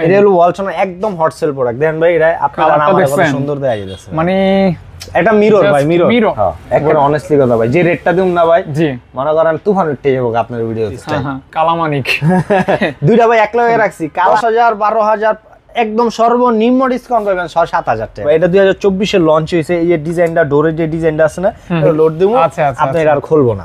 এটা হলো একদম হট সেল প্রোডাক্ট ভাই আপনারা আমার সুন্দর যাচ্ছে মানে এটা মিরর ভাই মিরর একবার অনেস্টলি কথা ভাই যে রেটটা দিম না ভাই জি মনে করেন তুফান উঠে যাবো আপনার ভিডিও হ্যাঁ, হ্যাঁ, কালামানিক দুইটা ভাই এক লগে রাখছি কালা হাজার বারো হাজার একদম সর্বনিম্ন ডিসকাউন্ট পাবেন ছয় সাত হাজার টাকা এটা দুই হাজার চব্বিশে লঞ্চ হয়েছে এই যে ডিজাইনটা ডোরের যে ডিজাইনটা আছে না লোড দেবো আপনার আর খুলবো না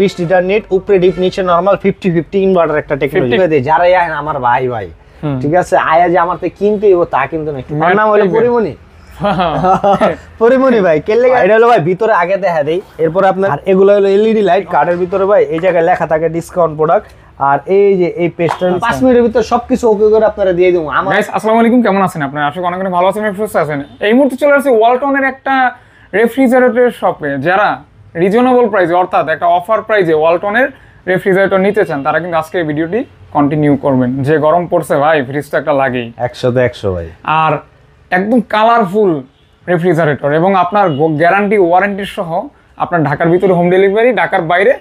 বিশ লিটার নেট উপরে ডিপ নিচে নর্মাল ফিফটি ফিফটি ইনভার্টার একটা টেকনোলজি যারাই আয় আমার ভাই ভাই ঠিক আছে আয়া যে আমার তো কিনতেই তা কিন্তু না নাম হলো ভাই কেলে এটা হলো ভাই ভিতরে আগে দেখা দেই এরপর আপনার এগুলো হলো এলইডি লাইট কার্ডের ভিতরে ভাই এই জায়গায় লেখা থাকে ডিসকাউন্ট প্রোডাক্ট আর এই যে এই পেজটা 5 মিনিটের সবকিছু ওকে করে আপনারা দিয়ে দেবো আমার আসসালামু আলাইকুম কেমন আছেন আপনার আশা করি অনেক ভালো আছেন সুস্থ আছেন এই মুহূর্তে চলে আসছে ওয়ালটনের একটা রেফ্রিজারেটরের শপে যারা রিজনেবল প্রাইসে অর্থাৎ একটা অফার প্রাইজে ওয়ালটনের রেফ্রিজারেটর নিতে চান তারা কিন্তু আজকে ভিডিওটি কন্টিনিউ করবেন যে গরম পড়ছে ভাই ফ্রিজটা একটা লাগেই একশোতে একশো ভাই আর একদম কালারফুল রেফ্রিজারেটর এবং আপনার গ্যারান্টি ওয়ারেন্টি সহ আপনার ঢাকার ভিতরে হোম ডেলিভারি ঢাকার বাইরে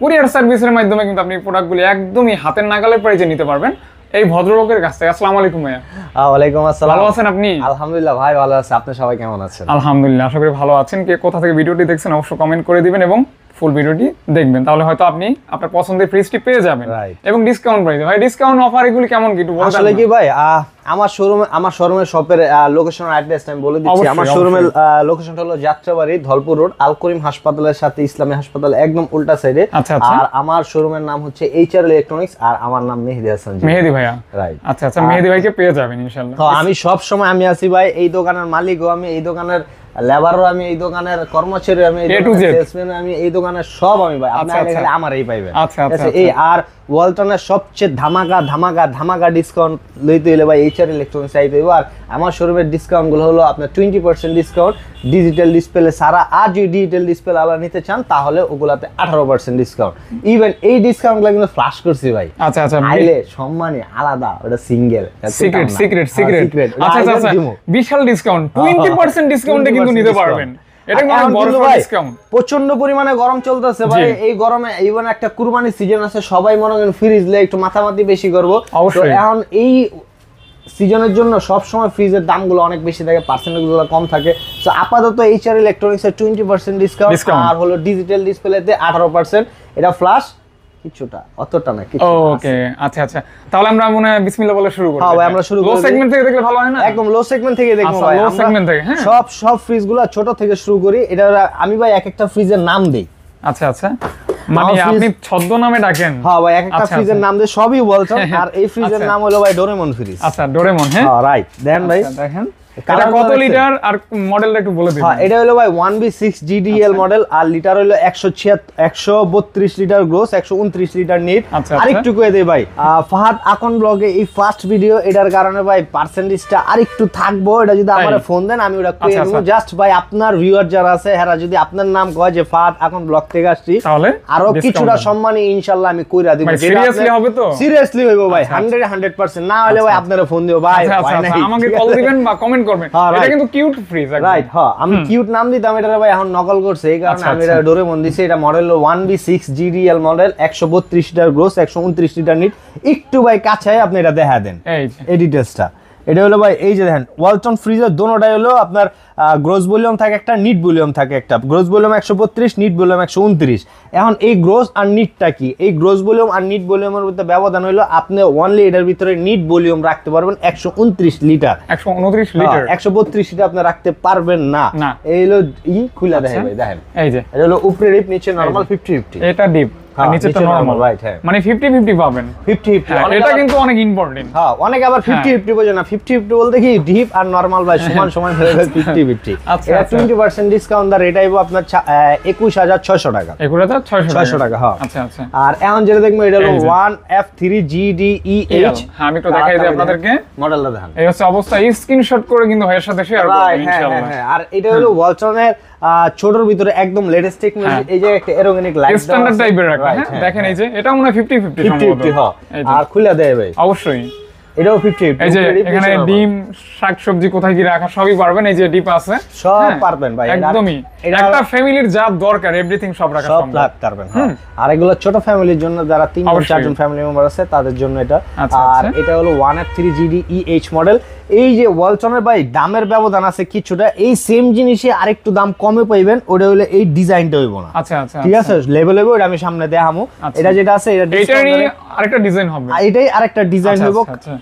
কুরিয়ার সার্ভিসের মাধ্যমে কিন্তু আপনি প্রোডাক্টগুলি একদমই হাতের নাগালের প্রাইজে নিতে পারবেন এই ভদ্রলোকের কাছ থেকে আসসালামু আলাইকুম ভাইয়া ওয়ালাইকুম আসসালাম ভালো আছেন আপনি আলহামদুলিল্লাহ ভাই ভালো আছে আপনি সবাই কেমন আছেন আলহামদুলিল্লাহ আশা করি ভালো আছেন কে কোথা থেকে ভিডিওটি দেখছেন অবশ্যই কমেন্ট করে দিবেন এবং ফুল ভিডিওটি দেখবেন তাহলে হয়তো আপনি আপনার পছন্দের ফ্রিজটি পেয়ে যাবেন এবং ডিসকাউন্ট প্রাইসে ভাই ডিসকাউন্ট অফার এগুলি কেমন কি আসলে কি ভাই আমার শোরুম আমার শোরুমের শপের লোকেশন অ্যাড্রেস আমি বলে দিচ্ছি আমার শোরুমের লোকেশনটা হলো যাত্রাবাড়ি ধলপুর রোড আল করিম হাসপাতালের সাথে ইসলামী হাসপাতাল একদম উল্টা সাইডে আচ্ছা, আচ্ছা। আর আমার শোরুমের নাম হচ্ছে এইচআর ইলেকট্রনিক্স আর আমার নাম মেহেদি হাসান মেহেদি ভাইয়া রাইট আচ্ছা আচ্ছা মেহেদি ভাইকে পেয়ে যাবেন ইনশাআল্লাহ তো আমি সব সময় আমি আছি ভাই এই দোকানের মালিকও আমি এই দোকানের লেবারও আমি এই দোকানের কর্মচারী আমি এই দোকানের সব আমি ভাই আপনার আচ্ছা, আচ্ছা। আমার এই পাইবেন আচ্ছা, আচ্ছা এই আর ওয়ালটনের সবচেয়ে ধামাকা ধামাকা ধামাকা ডিসকাউন্ট লইতে হইলে বা এইচআর ইলেকট্রনিক্স চাইতে হইব আর আমার শোরুমের ডিসকাউন্টগুলো হলো আপনার twenty percent discount digital display সারা আর যদি ডিজিটাল ডিসপ্লে আলাদা নিতে চান তাহলে ওগুলাতে আঠারো পার্সেন্ট ডিসকাউন্ট ইভেন এই ডিসকাউন্টগুলো কিন্তু ফ্লাশ করছি ভাই আচ্ছা আচ্ছা আইলে সম্মানে আলাদা ওটা সিঙ্গেল সিক্রেট সিক্রেট সিক্রেট আচ্ছা আচ্ছা, আচ্ছা বিশাল ডিসকাউন্ট টোয়েন্টি পার্সেন্ট ডিসকাউন্টে কিন্তু নিতে পারবেন প্রচন্ড পরিমাণে গরম চলতেছে ভাই এই গরমে ইভেন একটা কুরবানির সিজন আছে সবাই মনে করেন ফ্রিজ লে একটু মাথামাতি বেশি করবো তো এখন এই সিজনের জন্য সবসময় ফ্রিজের দামগুলো অনেক বেশি থাকে পার্সেন্টেজগুলো কম থাকে তো আপাতত এইচআর ইলেকট্রনিক্সের টোয়েন্টি পার্সেন্ট ডিসকাউন্ট আর হলো ডিজিটাল ডিসপ্লেতে আঠারো পার্সেন্ট এটা ফ্লাশ ছোট থেকে শুরু করি এটা আমি ভাই এক একটা ফ্রিজের নাম দিই আচ্ছা আচ্ছা মানে আপনি ছদ্ম নামে হ্যাঁ, আচ্ছা, আচ্ছা। হ্যাঁ, হ্যাঁ আর এই ফ্রিজের আচ্ছা। নাম হলো ভাই ডোরেমন ফ্রিজ আচ্ছা ডোরেমন হ্যাঁ রাইট দেখেন ভাই দেখেন এটা কত লিটার আর মডেলটা একটু বলে দিন হ্যাঁ এটা হলো ভাই 1B6 GDL মডেল আর লিটার হলো লিটার 129 লিটার নিট আরেকটু কয়ে দেই ভাই ফাহাদ আকন ব্লগে এই ফার্স্ট ভিডিও এটার কারণে ভাই পার্সেন্টেজটা আরেকটু থাকবো এটা যদি আমার ফোন দেন আমি ওটা কয়ে আচ্ছা, দেব জাস্ট আচ্ছা। ভাই আপনার ভিউয়ার যারা আছে এরা যদি আপনার নাম কয় যে ফাহাদ আকন ব্লগ থেকে আসছি তাহলে আরো কিছুটা সম্মানী ইনশাআল্লাহ আমি কইরা দেব সিরিয়াসলি হবে তো সিরিয়াসলি হইবো ভাই 100 আচ্ছা, 100% না হলে ভাই আপনারা ফোন দিও ভাই আমাকে কল দিবেন বা কমেন্ট ডিজাইন করবেন হ্যাঁ, এটা কিন্তু কিউট ফ্রিজ রাইট হ্যাঁ আমি কিউট নাম দিতাম এটা ভাই এখন নকল করছে এই কারণে আচ্ছা, আমি এটা ডোরে আচ্ছা। মন দিছি এটা model 1B6 GDL model 132 litre gross 129 litre net একটু ভাই কাছে আপনি এটা দেখা দেন এই ডিটেইলসটা এটা হলো ভাই এই যে দেখেন ওয়ালটন ফ্রিজের দোনোটাই হলো আপনার গ্রোস ভলিউম থাকে একটা নিট ভলিউম থাকে একটা গ্রোস ভলিউম একশো বত্রিশ নিট ভলিউম একশো উনত্রিশ এখন এই গ্রোস আর নিটটা কি এই গ্রোস ভলিউম আর নিট ভলিউমের মধ্যে ব্যবধান হলো আপনি অনলি এটার ভিতরে নিট ভলিউম রাখতে পারবেন একশো উনত্রিশ লিটার একশো উনত্রিশ লিটার হ্যাঁ, একশো বত্রিশ লিটার আপনি রাখতে পারবেন না এই হলো ই খুলে দেখেন আচ্ছা। দেখেন এই যে এটা হলো উপরে ডিপ নিচে নর্মাল ফিফটি ফিফটি এটা ডিপ হ্যাঁ, আর নিচেরটা নরমাল টাকা হ্যাঁ। আচ্ছা, আচ্ছা। আর এখন যেটা দেখবেন এটা হলো 1F3GDEH হ্যাঁ আমি একটু দেখাই দিই আপনাদেরকে মডেলটা দেখান এই হচ্ছে অবস্থা স্ক্রিনশট করে কিন্তু ভাইয়ের সাথে হ্যাঁ, আর এটা হলো ওয়ালটনের ছোটর ভিতরে একদম লেটেস্ট হ্যাঁ। টেকনোলজি এই যে একটা এরোগেনিক লাইট স্ট্যান্ডার্ড টাইপের রাখা হ্যাঁ, হ্যাঁ দেখেন হ্যাঁ। এই যে এটা মনে হয় 50 50 সম্ভবত আর খুলে দেয় ভাই অবশ্যই এটাও 50 এই যে এখানে ডিম শাকসবজি কোথায় কি রাখা সবই পারবেন এই যে ডিপ আছে সব হ্যাঁ? পারবেন ভাই একদমই একটা ফ্যামিলির যা দরকার এভরিথিং সব রাখা সব রাখতে পারবেন হ্যাঁ। আর এগুলো ছোট ফ্যামিলির জন্য যারা তিন চারজন ফ্যামিলি মেম্বার আছে তাদের জন্য এটা আচ্ছা, আর আচ্ছা। এটা হলো 1.3 জিডি ইএইচ মডেল এই যে ওয়ালটনের ভাই দামের ব্যবধান আছে কিছুটা এই সেম জিনিসে আরেকটু দাম কমে পাইবেন ওটা হলো এই ডিজাইনটা হইব না আচ্ছা আচ্ছা ঠিক আচ্ছা। আছে লেভেল হইব এটা আমি সামনে দেখামু এটা যেটা আছে এটা আরেকটা ডিজাইন হবে এটাই আরেকটা ডিজাইন আচ্ছা, হইব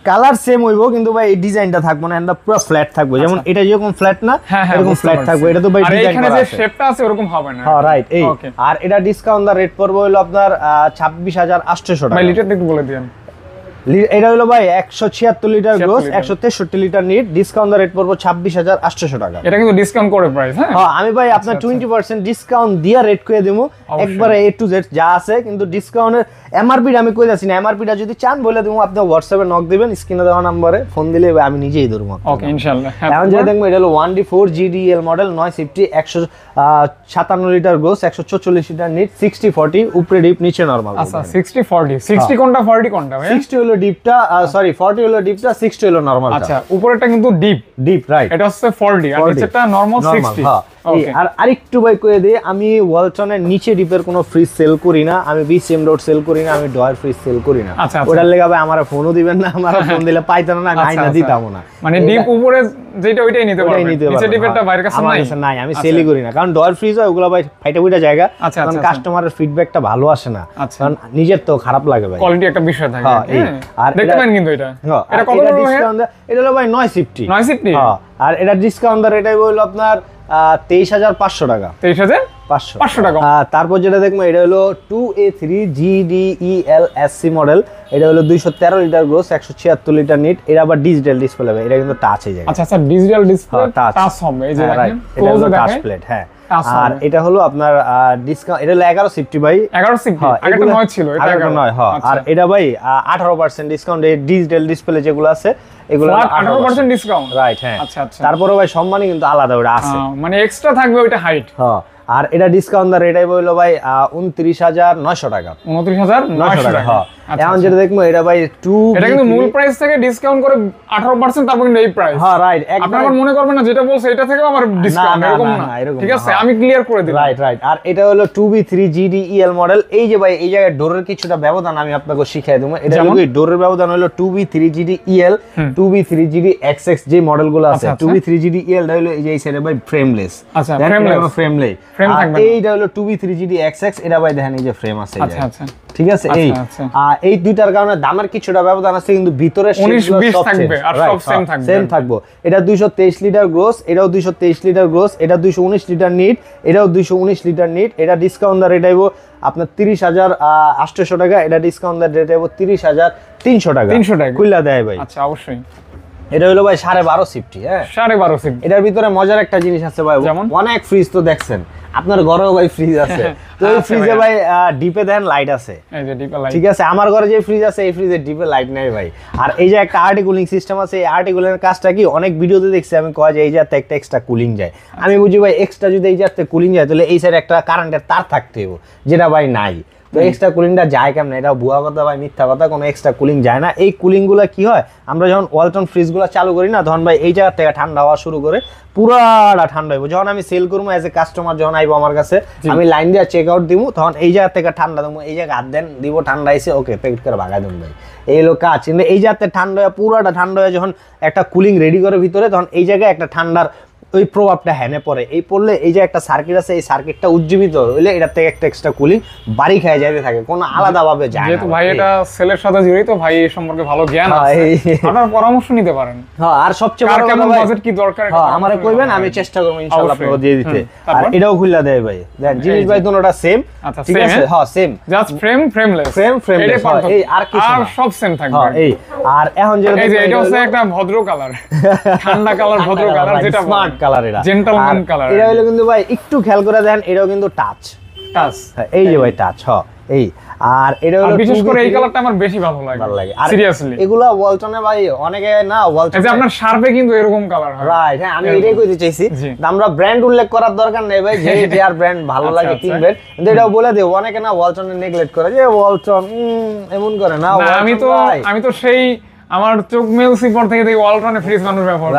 কালার আচ্ছা, আচ্ছা। সেম হইব কিন্তু ভাই এই ডিজাইনটা থাকবে না এটা পুরো ফ্ল্যাট থাকবে যেমন এটা যেরকম ফ্ল্যাট না হ্যাঁ, হ্যাঁ, এরকম ফ্ল্যাট থাকবে এটা তো ভাই ডিজাইন এখানে যে শেপটা আছে হবে না হ্যাঁ রাইট এই আর এটা ডিসকাউন্ট দা রেট পড়বে হলো আপনার 26800 টাকা ভাই লিটারটা একটু বলে দেন এটা হলো ভাই একশো ছিয়াত্তর লিটার গ্রোস একশো তেষট্টি লিটার নিট ডিসকাউন্ট রেট পড়বো ছাব্বিশ হাজার আটশো টাকা এটা কিন্তু ডিসকাউন্ট করে প্রাইস হ্যাঁ? হ্যাঁ আমি ভাই আপনার টোয়েন্টি পার্সেন্ট ডিসকাউন্ট দিয়ে রেট করে দেবো একবারে এ টু জেড যা আছে কিন্তু ডিসকাউন্টের এমআরপিটা আমি কই যাচ্ছি না এমআরপিটা যদি চান বলে দেবো আপনি হোয়াটসঅ্যাপে নক দিবেন স্ক্রিনে দেওয়া নম্বরে ফোন দিলে আমি নিজেই ধরবো ওকে ইনশাআল্লাহ হ্যাঁ, এখন যেটা দেখবো এটা হলো one D four GDL model নয় সিফটি একশো সাতান্ন লিটার গোস একশো চল্লিশ লিটার নিট সিক্সটি ফর্টি উপরে ডিপ নিচে নর্মাল আচ্ছা সিক্সটি ফর্টি সিক্সটি কোনটা ফর্টি কোনটা সিক্সটি হলো ডিপটা সরি ফর্টি হলো ডিপটা সিক্সটি হলো নর্মাল আচ্ছা উপরেটা কিন্তু ডিপ ডিপ রাইট এটা হচ্ছে ফর্টি আর নিচেটা নর্মাল সিক্সটি আর আরেকটু বাই কয়ে দিয়ে আমি ওয়ালটনের নিচে ডিপের কোনো ফ্রিজ সেল করি না আমি বিসিএম রোড সেল করি করি না আমি ডয়ার ফ্রিজ সেল করি না ওটার লেগে আবার আমার ফোনও দিবেন না আমার ফোন দিলে পাইতাম না আমি না দিতাম না মানে ডিপ উপরে যেটা ওইটাই নিতে পারবে নিতে পারবেন নিচে ডিপেরটা হ্যাঁ, বাইরের কাছে নাই নাই আমি সেলই আচ্ছা, আচ্ছা। করি না কারণ ডয়ার ফ্রিজ হয় ওগুলো ভাই ফাইটা ফুইটা জায়গা আচ্ছা, কারণ কাস্টমারের ফিডব্যাকটা ভালো আসে না কারণ নিজের তো খারাপ লাগে ভাই কোয়ালিটি একটা বিষয় থাকে হ্যাঁ, হ্যাঁ, আর দেখতে পারেন কিন্তু এটা এটা কত ডিসকাউন্ট এটা হলো ভাই 950 950 হ্যাঁ আর এটা ডিসকাউন্ট দর এটাই হলো আপনার 23500 টাকা 23000 পাঁচশো টাকা তারপর যেটা দেখবো এটা হলো two A three GDEL SC model এটা হলো দুইশো তেরো লিটার গ্রোস একশো ছিয়াত্তর লিটার নিট এটা আবার ডিজিটাল ডিসপ্লে হবে এটা কিন্তু টাচ হয়ে আচ্ছা ডিজিটাল ডিসপ্লে টাচ হবে এই হ্যাঁ, এটা হলো হ্যাঁ আর এটা হলো আপনার ডিসকাউন্ট এটা হলো এগারো সিফটি ভাই এগারো সিফটি হ্যাঁ, নয় ছিল নয় হ্যাঁ আচ্ছা। আর এটা ভাই আঠারো পার্সেন্ট ডিসকাউন্ট এই ডিজিটাল ডিসপ্লে যেগুলো আছে এগুলো আঠারো পার্সেন্ট ডিসকাউন্ট রাইট হ্যাঁ আচ্ছা আচ্ছা তারপরে ভাই সম্মানই কিন্তু আলাদা ওটা আছে মানে এক্সট্রা থাকবে ওইটা হাইট হ্যাঁ আর এটা ডিসকাউন্ট দা রেটাই বললো ভাই উনত্রিশ হাজার নয়শো টাকা উনত্রিশ হাজার টাকা হ্যাঁ আচ্ছা, এখন আচ্ছা। যেটা দেখবো এটা ভাই টু এটা কিন্তু মূল প্রাইস থেকে ডিসকাউন্ট করে আঠারো পার্সেন্ট তারপর কিন্তু এই প্রাইস হ্যাঁ রাইট আপনারা মনে করবেন না যেটা বলছে এটা থেকেও আমার ডিসকাউন্ট এরকম না ঠিক আছে হ্যাঁ। আমি ক্লিয়ার করে দিই রাইট রাইট আর এটা হলো two B three GD EL model এই যে ভাই এই জায়গায় ডোরের কিছুটা ব্যবধান আমি আপনাকে শিখিয়ে দেবো এটা কি ডোরের ব্যবধান হলো two B three GD EL two B three GD X X যে মডেলগুলো আছে two B three GD EL এটা হলো এই যে এই সাইডে ভাই ফ্রেমলেস আচ্ছা ফ্রেমলেস ফ্রেমলেস এইটা হলো two B three GD X X এটা ভাই দেখেন এই যে ফ্রেম আছে আচ্ছা আচ্ছা ঠিক আছে আচ্ছা, এই আচ্ছা। এই দুইটার কারণে দামের কিছুটা ব্যবধান আছে কিন্তু ভিতরে সেম হ্যাঁ, থাকবো এটা দুইশো লিটার গ্রোস এটাও দুইশো লিটার গ্রোস এটা দুইশো লিটার নিট এটাও দুইশো উনিশ লিটার নিট এটা ডিসকাউন্ট দা রেট আইব আপনার তিরিশ হাজার আটশো টাকা এটা ডিসকাউন্ট দা রেট আইব তিরিশ হাজার তিনশো টাকা তিনশো টাকা খুললা দেয় ভাই আচ্ছা অবশ্যই এটা হলো ভাই সাড়ে বারো সিফটি হ্যাঁ সাড়ে বারো সিফটি এটার ভিতরে মজার একটা জিনিস আছে ভাই যেমন অনেক ফ্রিজ তো দেখছেন আপনার ঘরেও ভাই ফ্রিজ আছে হ্যাঁ, তো ফ্রিজে ভাই ডিপে দেন লাইট আছে ঠিক আছে আমার ঘরে যে ফ্রিজ আছে এই ফ্রিজে ডিপে লাইট নাই ভাই আর এই যে একটা আর্টি কুলিং সিস্টেম আছে এই আর্টি কুলিং এর কাজটা কি অনেক ভিডিওতে দেখছি আমি কয় যে এই যাতে একটা এক্সট্রা কুলিং যায় আমি বুঝি ভাই এক্সট্রা যদি এই যাতে কুলিং যায় তাহলে এই সাইডে একটা কারেন্টের তার থাকতে যেটা ভাই নাই তো এক্সট্রা কুলিংটা যায় কেমন এটা ভুয়া কথা ভাই মিথ্যা কথা কোনো এক্সট্রা কুলিং যায় না এই কুলিংগুলো কি হয় আমরা যখন ওয়ালটন ফ্রিজগুলো চালু করি না তখন ভাই এই জায়গার থেকে ঠান্ডা হওয়া শুরু করে পুরাটা ঠান্ডা হইব যখন আমি সেল করবো এজ এ কাস্টমার যখন আইবো আমার কাছে আমি লাইন দিয়ে চেক আউট দিব তখন এই জায়গা থেকে ঠান্ডা দেবো এই জায়গায় হাত দেন দিব ঠান্ডা এসে ওকে প্যাকেট করে ভাগা দেবো ভাই এই লোক কাজ কিন্তু এই জায়গাতে ঠান্ডা হয়ে পুরোটা ঠান্ডা হয়ে যখন একটা কুলিং রেডি করে ভিতরে তখন এই জায়গায় একটা ঠান্ডার ওই প্রভাবটা হ্যানে পড়ে এই পড়লে এই যে একটা সার্কিট আছে এই সার্কিটটা উজ্জীবিত হইলে এটার থেকে একটা এক্সট্রা কুলিং বাড়ি খেয়ে যাইতে থাকে কোনো আলাদাভাবে যায় যেহেতু ভাই এটা সেলের সাথে জড়িত ভাই এই সম্পর্কে ভালো জ্ঞান আছে হ্যাঁ, আপনার পরামর্শ নিতে পারেন হ্যাঁ আর সবচেয়ে বড় কেমন বাজেট কি দরকার হ্যাঁ আমারে কইবেন আমি চেষ্টা করব ইনশাআল্লাহ আপনাকে দিয়ে দিতে আর এটাও খুললা দেয় ভাই দেন জিনিস ভাই দুটোটা সেম আচ্ছা, ঠিক আছে হ্যাঁ same just frame frameless frame frameless এই আর কিছু আর সব সেম থাকবে হ্যাঁ, এই আর এখন যেটা এই যে এটা হচ্ছে একটা ভদ্র কালার ঠান্ডা কালার ভদ্র কালার যেটা স্মার্ট কালার জেন্টলম্যান কালার হলো কিন্তু ভাই একটু খেয়াল করে দেখেন কিন্তু টাচ হ্যাঁ, টাচ এই যে ভাই টাচ হ এই আর এটা হলো বিশেষ করে এই কালারটা আমার বেশি ভালো লাগে ভালো লাগে সিরিয়াসলি এগুলো ওয়ালটনে ভাই অনেকে না ওয়ালটন এই যে আপনার শার্পে কিন্তু এরকম কালার হয় রাইট হ্যাঁ আমি এটাই কইতে চাইছি আমরা ব্র্যান্ড উল্লেখ করার দরকার নেই ভাই যে যে আর ব্র্যান্ড ভালো আচ্ছা, লাগে আচ্ছা। কিনবেন কিন্তু এটা বলে দেব অনেকে না ওয়ালটনে নেগলেক্ট করে যে ওয়ালটন এমন করে না আমি তো আমি তো সেই আমার চোখ মেল সিপর থেকে থেকে ওয়ালটনে ফ্রিজ মানুষ ব্যবহার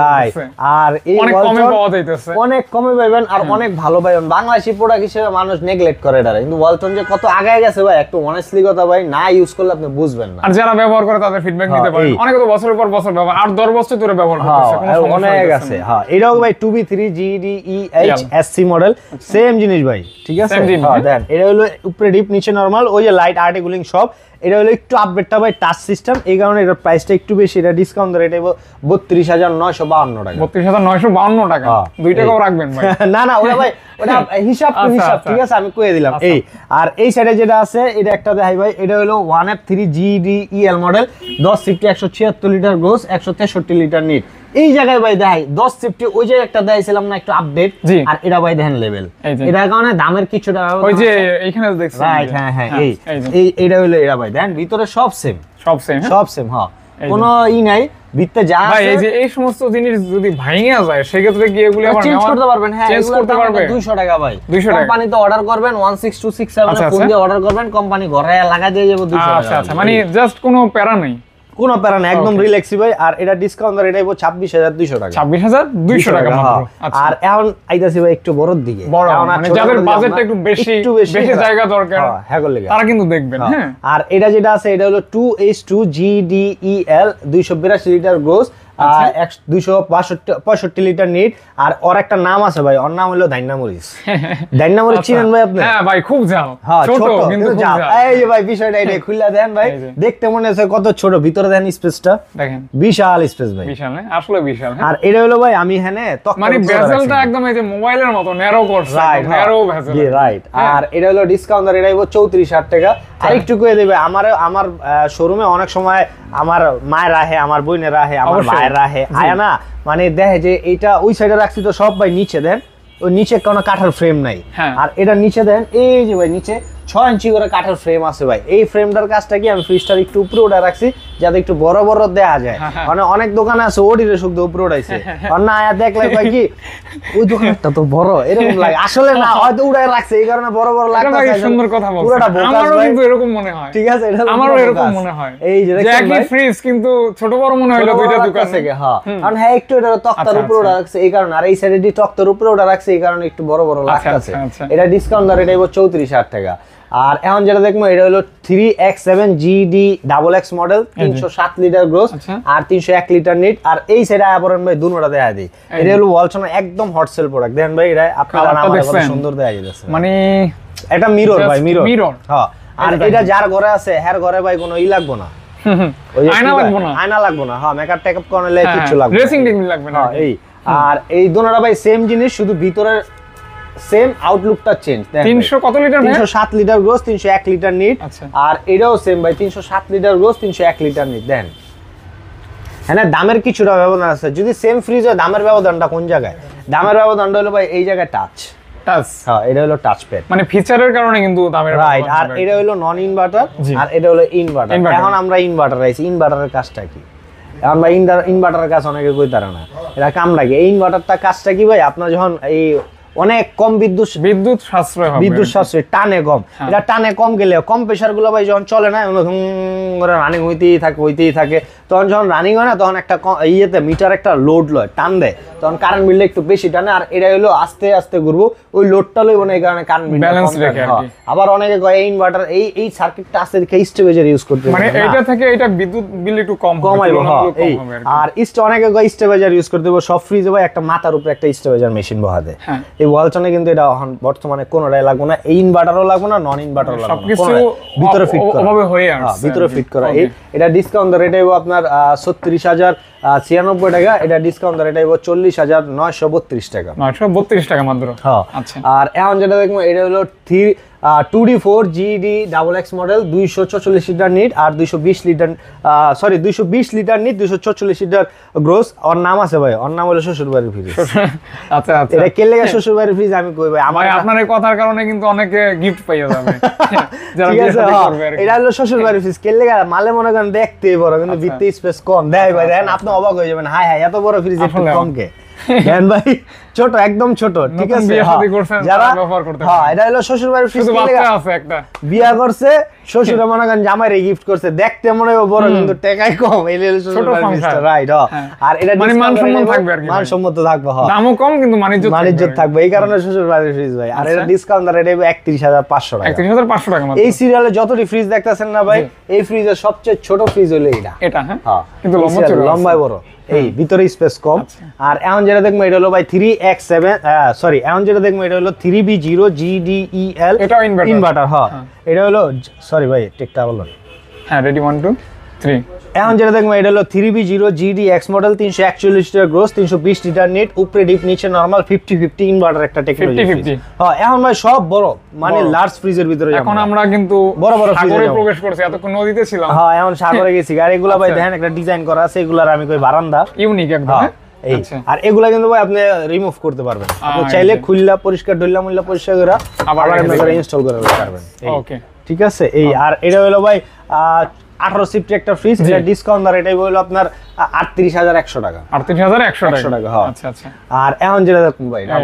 আর এই অনেক কমে পাওয়া যাইতেছে অনেক কমে পাবেন আর অনেক ভালো পাবেন বাংলাদেশি প্রোডাক্ট হিসেবে মানুষ নেগলেক্ট করে এটা কিন্তু ওয়ালটন যে কত আগায় গেছে ভাই একটু অনেস্টলি কথা ভাই না ইউজ করলে আপনি বুঝবেন না আর যারা ব্যবহার করে তাদের ফিডব্যাক নিতে পারেন অনেক তো বছরের পর বছর ব্যবহার আর 10 বছর ধরে ব্যবহার হ্যাঁ, করতেছে হ্যাঁ, অনেক আছে হ্যাঁ এটাও ভাই 2B3 GDEH SC model same জিনিস ভাই ঠিক আছে সেম জিনিস হ্যাঁ, এটা হলো উপরে ডিপ নিচে নরমাল ওই যে লাইট আর্টিকুলিং সব এটা হলো একটু আপডেটটা ভাই টাচ সিস্টেম এই কারণে এটার প্রাইসটা একটু বেশি এটা ডিসকাউন্ট রেট এবো বত্রিশ হাজার নয়শো বাউন্ন টাকা বত্রিশ হাজার নয়শো বাউন্ন টাকা হ্যাঁ। দুইটা টাকাও রাখবেন ভাই না না ওটা ভাই ওটা আচ্ছা, হিসাব টু হিসাব আচ্ছা। ঠিক আছে আমি কয়ে দিলাম আচ্ছা। এই আর এই সাইডে যেটা আছে এটা একটা দেখাই ভাই এটা হলো one F three GD model দশ সিটি একশো ছিয়াত্তর লিটার গোস একশো তেষট্টি লিটার নিট এই জায়গায় ভাই দেখাই দশ ফিফটি ওই যে একটা দেখাইছিলাম না একটু আপডেট আর এটা ভাই দেখেন লেভেল এটার কারণে দামের কিছুটা ওই যে এখানে হ্যাঁ, হ্যাঁ হ্যাঁ এই এই এটা হলো ভাই ভিতরে সব সেম সব সেম হ্যাঁ। সব সেম হ্যাঁ কোনো ই নাই ভিতরে যা ভাই এই যে এই সমস্ত জিনিস যদি ভাঙা যায় সেক্ষেত্রে কি এগুলো আবার চেঞ্জ করতে পারবেন হ্যাঁ চেঞ্জ করতে পারবেন 200 টাকা ভাই 200 টাকা কোম্পানি তো অর্ডার করবেন 16267 ফোন আচ্ছা, আচ্ছা। দিয়ে অর্ডার করবেন কোম্পানি ঘরে লাগা দিয়ে যাবে 200 আচ্ছা, টাকা আচ্ছা আচ্ছা মানে জাস্ট কোনো প্যারা নাই কোনো প্যারা না একদম রিল্যাক্সি ভাই আর এটা ডিসকাউন্ট দর এটাই 26200 টাকা 26200 টাকা মাত্র হ্যাঁ। আচ্ছা। আর এখন আইতাছি ভাই একটু বড়র দিকে মানে যাদের বাজেটটা একটু বেশি একটু বেশি জায়গা দরকার হ্যাঁ করলে হ্যাঁ, হ্যাঁ। তারা কিন্তু দেখবেন হ্যাঁ আর এটা যেটা আছে এটা হলো 2H2 GDEL 282 লিটার গ্রোস আচ্ছা। দুইশো লিটার নিট আর ওর একটা নাম আছে ভাই ওর নাম হলো দাইনামরিচ দাইনামরিচ আচ্ছা। চিনেন ভাই আপনি হ্যাঁ ভাই খুব জাম হ্যাঁ ছোট কিন্তু জাম এই যে ভাই বিষয়টা এটা খুললা দেন ভাই দেখতে মনে হচ্ছে কত ছোট ভিতরে দেন স্পেসটা দেখেন বিশাল স্পেস ভাই বিশাল আসলে বিশাল হ্যাঁ। আর এটা হলো ভাই আমি এখানে মানে বেজেলটা একদম এই যে মোবাইলের মতো ন্যারো করছে ন্যারো ভেজেল রাইট আর এটা হলো ডিসকাউন্ট এটা হলো 34 টাকা আরেকটুকু হ্যাঁ। দেবে আমার আমার শোরুমে অনেক সময় আমার মায়ের আহে আমার বোনের আহে আমার ভাইয়ের আহে আয় না মানে দেখে যে এটা ওই সাইডে রাখছি তো সব ভাই নিচে দেন ওই নিচে কোনো কাঠার ফ্রেম নাই হ্যাঁ। আর এটা নিচে দেন এই যে ভাই নিচে ছয় ইঞ্চি করে কাঠের ফ্রেম আছে ভাই এই ফ্রেমটার কাজটা কি আমি ফ্রিজটার একটু উপরে উঠে রাখছি যাতে একটু বড় বড় দেওয়া যায় হ্যাঁ। মানে অনেক দোকান আছে ওটিরে শুদ্ধ উপরে উঠাইছে আর না আয়া দেখলে ভাই কি ওই দোকানটা তো বড় এরকম লাগে আসলে না হয়তো উড়ায় রাখছে এই কারণে বড় বড় লাগে ভাই সুন্দর কথা বল পুরোটা বোকা আমারও কিন্তু এরকম মনে হয় ঠিক আছে এটা আমারও এরকম মনে হয় এই যে দেখেন ভাই ফ্রিজ কিন্তু ছোট বড় মনে হলো দুইটা দোকান থেকে হ্যাঁ কারণ হ্যাঁ একটু এটা তক্তার আচ্ছা, উপরে আচ্ছা। উঠা রাখছে এই কারণে আর এই সাইডে ডি তক্তার উপরে উঠা রাখছে এই কারণে একটু বড় বড় আচ্ছা, লাগছে এটা ডিসকাউন্ট দরে এটা 34000 টাকা আর এখন যেটা দেখবো এটা হলো three X seven GD double X model তিনশো সাত লিটার গ্রোস আর তিনশো এক লিটার নিট আর এই সেটা আয়াপরণ ভাই দুনোটা দেয়া দিই এটা হলো ওয়ালসন একদম হট সেল প্রোডাক্ট দেখেন ভাই এটা আপনার সুন্দর দেয়া যেতেছে মানে এটা মিরর ভাই মিরর মিরর হ্যাঁ আর এটা যার ঘরে আছে হ্যার ঘরে ভাই কোনো ই লাগবো না আয়না লাগবো না আয়না লাগবো না হ্যাঁ মেকআপ টেকআপ করলে কিছু লাগবে ড্রেসিং লাগবে না এই আর এই দোনোটা ভাই সেম জিনিস শুধু ভিতরের সেম আউটলুকটা চেঞ্জ কত litre litre gross litre net আচ্ছা। আর এটাও সেম ভাই litre gross litre net then হ্যাঁ দামের কিছুটা ব্যবধান আছে যদি সেম ফ্রিজ হয় দামের ব্যবধানটা কোন জায়গায় দামের ব্যবধানটা হলো ভাই এই জায়গায় টাচ টাচ হ্যাঁ এটা হলো টাচ প্যাড মানে ফিচারের কারণে কিন্তু দামের রাইট আর এটা হলো নন ইনভার্টার আর এটা হলো ইনভার্টার এখন আমরা ইনভার্টার ইনভার্টারের কাজটা কি এখন ভাই ইনভার্টারের কাজ অনেকে কই তারা না এটা কামটা কি এই ইনভার্টারটা কাজটা কি ভাই আপনার যখন এই অনেক কম বিদ্যুৎ বিদ্যুৎ সাশ্রয় হবে বিদ্যুৎ সাশ্রয় টানে কম হ্যাঁ। এটা টানে কম গেলে কম প্রেশার গুলো ভাই যখন চলে না রানিং হইতেই থাকে হইতেই থাকে তখন যখন রানিং হয় না তখন একটা ইয়েতে মিটার একটা লোড লয় টান দেয় তখন কারেন্ট বিলটা একটু বেশি টানে আর এটা হলো আস্তে আস্তে ঘুরবো ওই লোডটা লইব না এই কারণে কারেন্ট বিল ব্যালেন্স রেখে হ্যাঁ। আবার অনেকে কয় এই ইনভার্টার এই এই সার্কিটটা আস্তে দেখে স্টেপেজার ইউজ করতে মানে এটা থেকে এটা বিদ্যুৎ বিল একটু কম হ্যাঁ, কম আইবো এই আর ইস্ট অনেকে কয় স্টেপেজার ইউজ করতে হবে সব ফ্রিজে ভাই একটা মাথার উপরে একটা স্টেপেজার মেশিন বহাতে এই ওয়ালটনে কিন্তু এটা বর্তমানে কোনোটাই লাগবে না এই ইনভার্টারও লাগবে না নন ইনভার্টারও লাগবে না ভিতরে ফিট করা হবে হয়ে হ্যাঁ, আসছে ভিতরে ফিট করা এই এটা ডিসকাউন্ট রেটেও আপনার 36000 96 টাকা এটা ডিসকাউন্ট দর এটা 40932 টাকা 932 টাকা মাত্র হ্যাঁ আচ্ছা আর এখন যেটা দেখবো এটা হলো three two D four GD double X model দুইশো ছচল্লিশ লিটার নিট আর দুইশো বিশ লিটার সরি দুইশো বিশ লিটার নিট দুইশো ছচল্লিশ লিটার গ্রোস ওর নাম আছে ভাই ওর নাম হলো শ্বশুরবাড়ির ফ্রিজ আচ্ছা আচ্ছা এটা শ্বশুরবাড়ির ফ্রিজ আমি কই ভাই আমার আপনার কথার কারণে কিন্তু অনেকে গিফট পাইয়া যাবে ঠিক আছে হ্যাঁ, এটা হলো শ্বশুরবাড়ির ফ্রিজ কেলে মালে মনে করেন দেখতে বড় কিন্তু আচ্ছা। ভিত্তি স্পেস কম দেখ ভাই আচ্ছা, দেখেন আচ্ছা। আপনি অবাক হয়ে যাবেন হাই হাই এত বড় ফ্রিজ একটু কমকে কে ভাই ছোট একদম ছোট ঠিক আছে হ্যাঁ। যারা হ্যাঁ এটা হলো শ্বশুর বাড়ির শুধু বাচ্চা আছে একটা বিয়া করছে শ্বশুরে মনে করেন জামাইরে গিফট করছে দেখতে মনে হয় বড় কিন্তু টাকাই কম এই হলো ছোট সংসার রাইট হ্যাঁ। আর এটা মানে মানসম্মত থাকবে আর কি মানসম্মত থাকবে হ্যাঁ দামও কম কিন্তু মানিজ্য মানিজ্য থাকবে এই কারণে শ্বশুর বাড়ির ফ্রিজ ভাই আর এটা ডিসকাউন্ট আর এটা 31500 টাকা 31500 টাকা মানে এই সিরিয়ালে যতটি ফ্রিজ দেখতেছেন না ভাই এই ফ্রিজের সবচেয়ে ছোট ফ্রিজ হলো এটা এটা হ্যাঁ কিন্তু লম্বা লম্বা বড় এই ভিতরে স্পেস কম আচ্ছা। আর এখন যেটা দেখবো এটা হলো ভাই থ্রি সরি এখন যেটা দেখবো এটা হলো three B zero GDEL inverter হ্যাঁ এটা হলো সরি ভাই টেকটা বলো হ্যাঁ রেডি ওয়ান টু থ্রি এখন যেটা দেখবো এটা হলো three B zero GD X model তিনশো একচল্লিশ লিটার গ্রোস তিনশো বিশ লিটার নেট উপরে ডিপ নিচে নর্মাল ফিফটি ফিফটি ইনভার্টার একটা টেকনোলজি হ্যাঁ এখন ভাই সব বড় মানে লার্জ ফ্রিজের ভিতরে এখন আমরা কিন্তু বড় বড় সাগরে প্রবেশ করছি এতক্ষণ নদীতে ছিলাম হ্যাঁ এখন সাগরে গেছি আর এগুলা ভাই আচ্ছা। দেখেন একটা ডিজাইন করা আছে এগুলার আমি কই বারান্দা ইউনিক একদম হ্যাঁ। হ্যাঁ। এই আচ্ছা। আর এগুলা কিন্তু ভাই আপনি রিমুভ করতে পারবেন আপনি চাইলে খুললা পরিষ্কার ডইলা মুল্লা পরিষ্কার করে আবার আপনারা ইনস্টল করে পারবেন ওকে ঠিক আছে এই আর এটা হলো ভাই আঠারো সিফটি একটা ফ্রিজ যেটা ডিসকাউন্ট আর এটাই বললো আপনার আটত্রিশ হাজার একশো টাকা আটত্রিশ হাজার একশো টাকা হ্যাঁ। আচ্ছা, আচ্ছা। আর এখন যেটা দেখুন ভাই এটা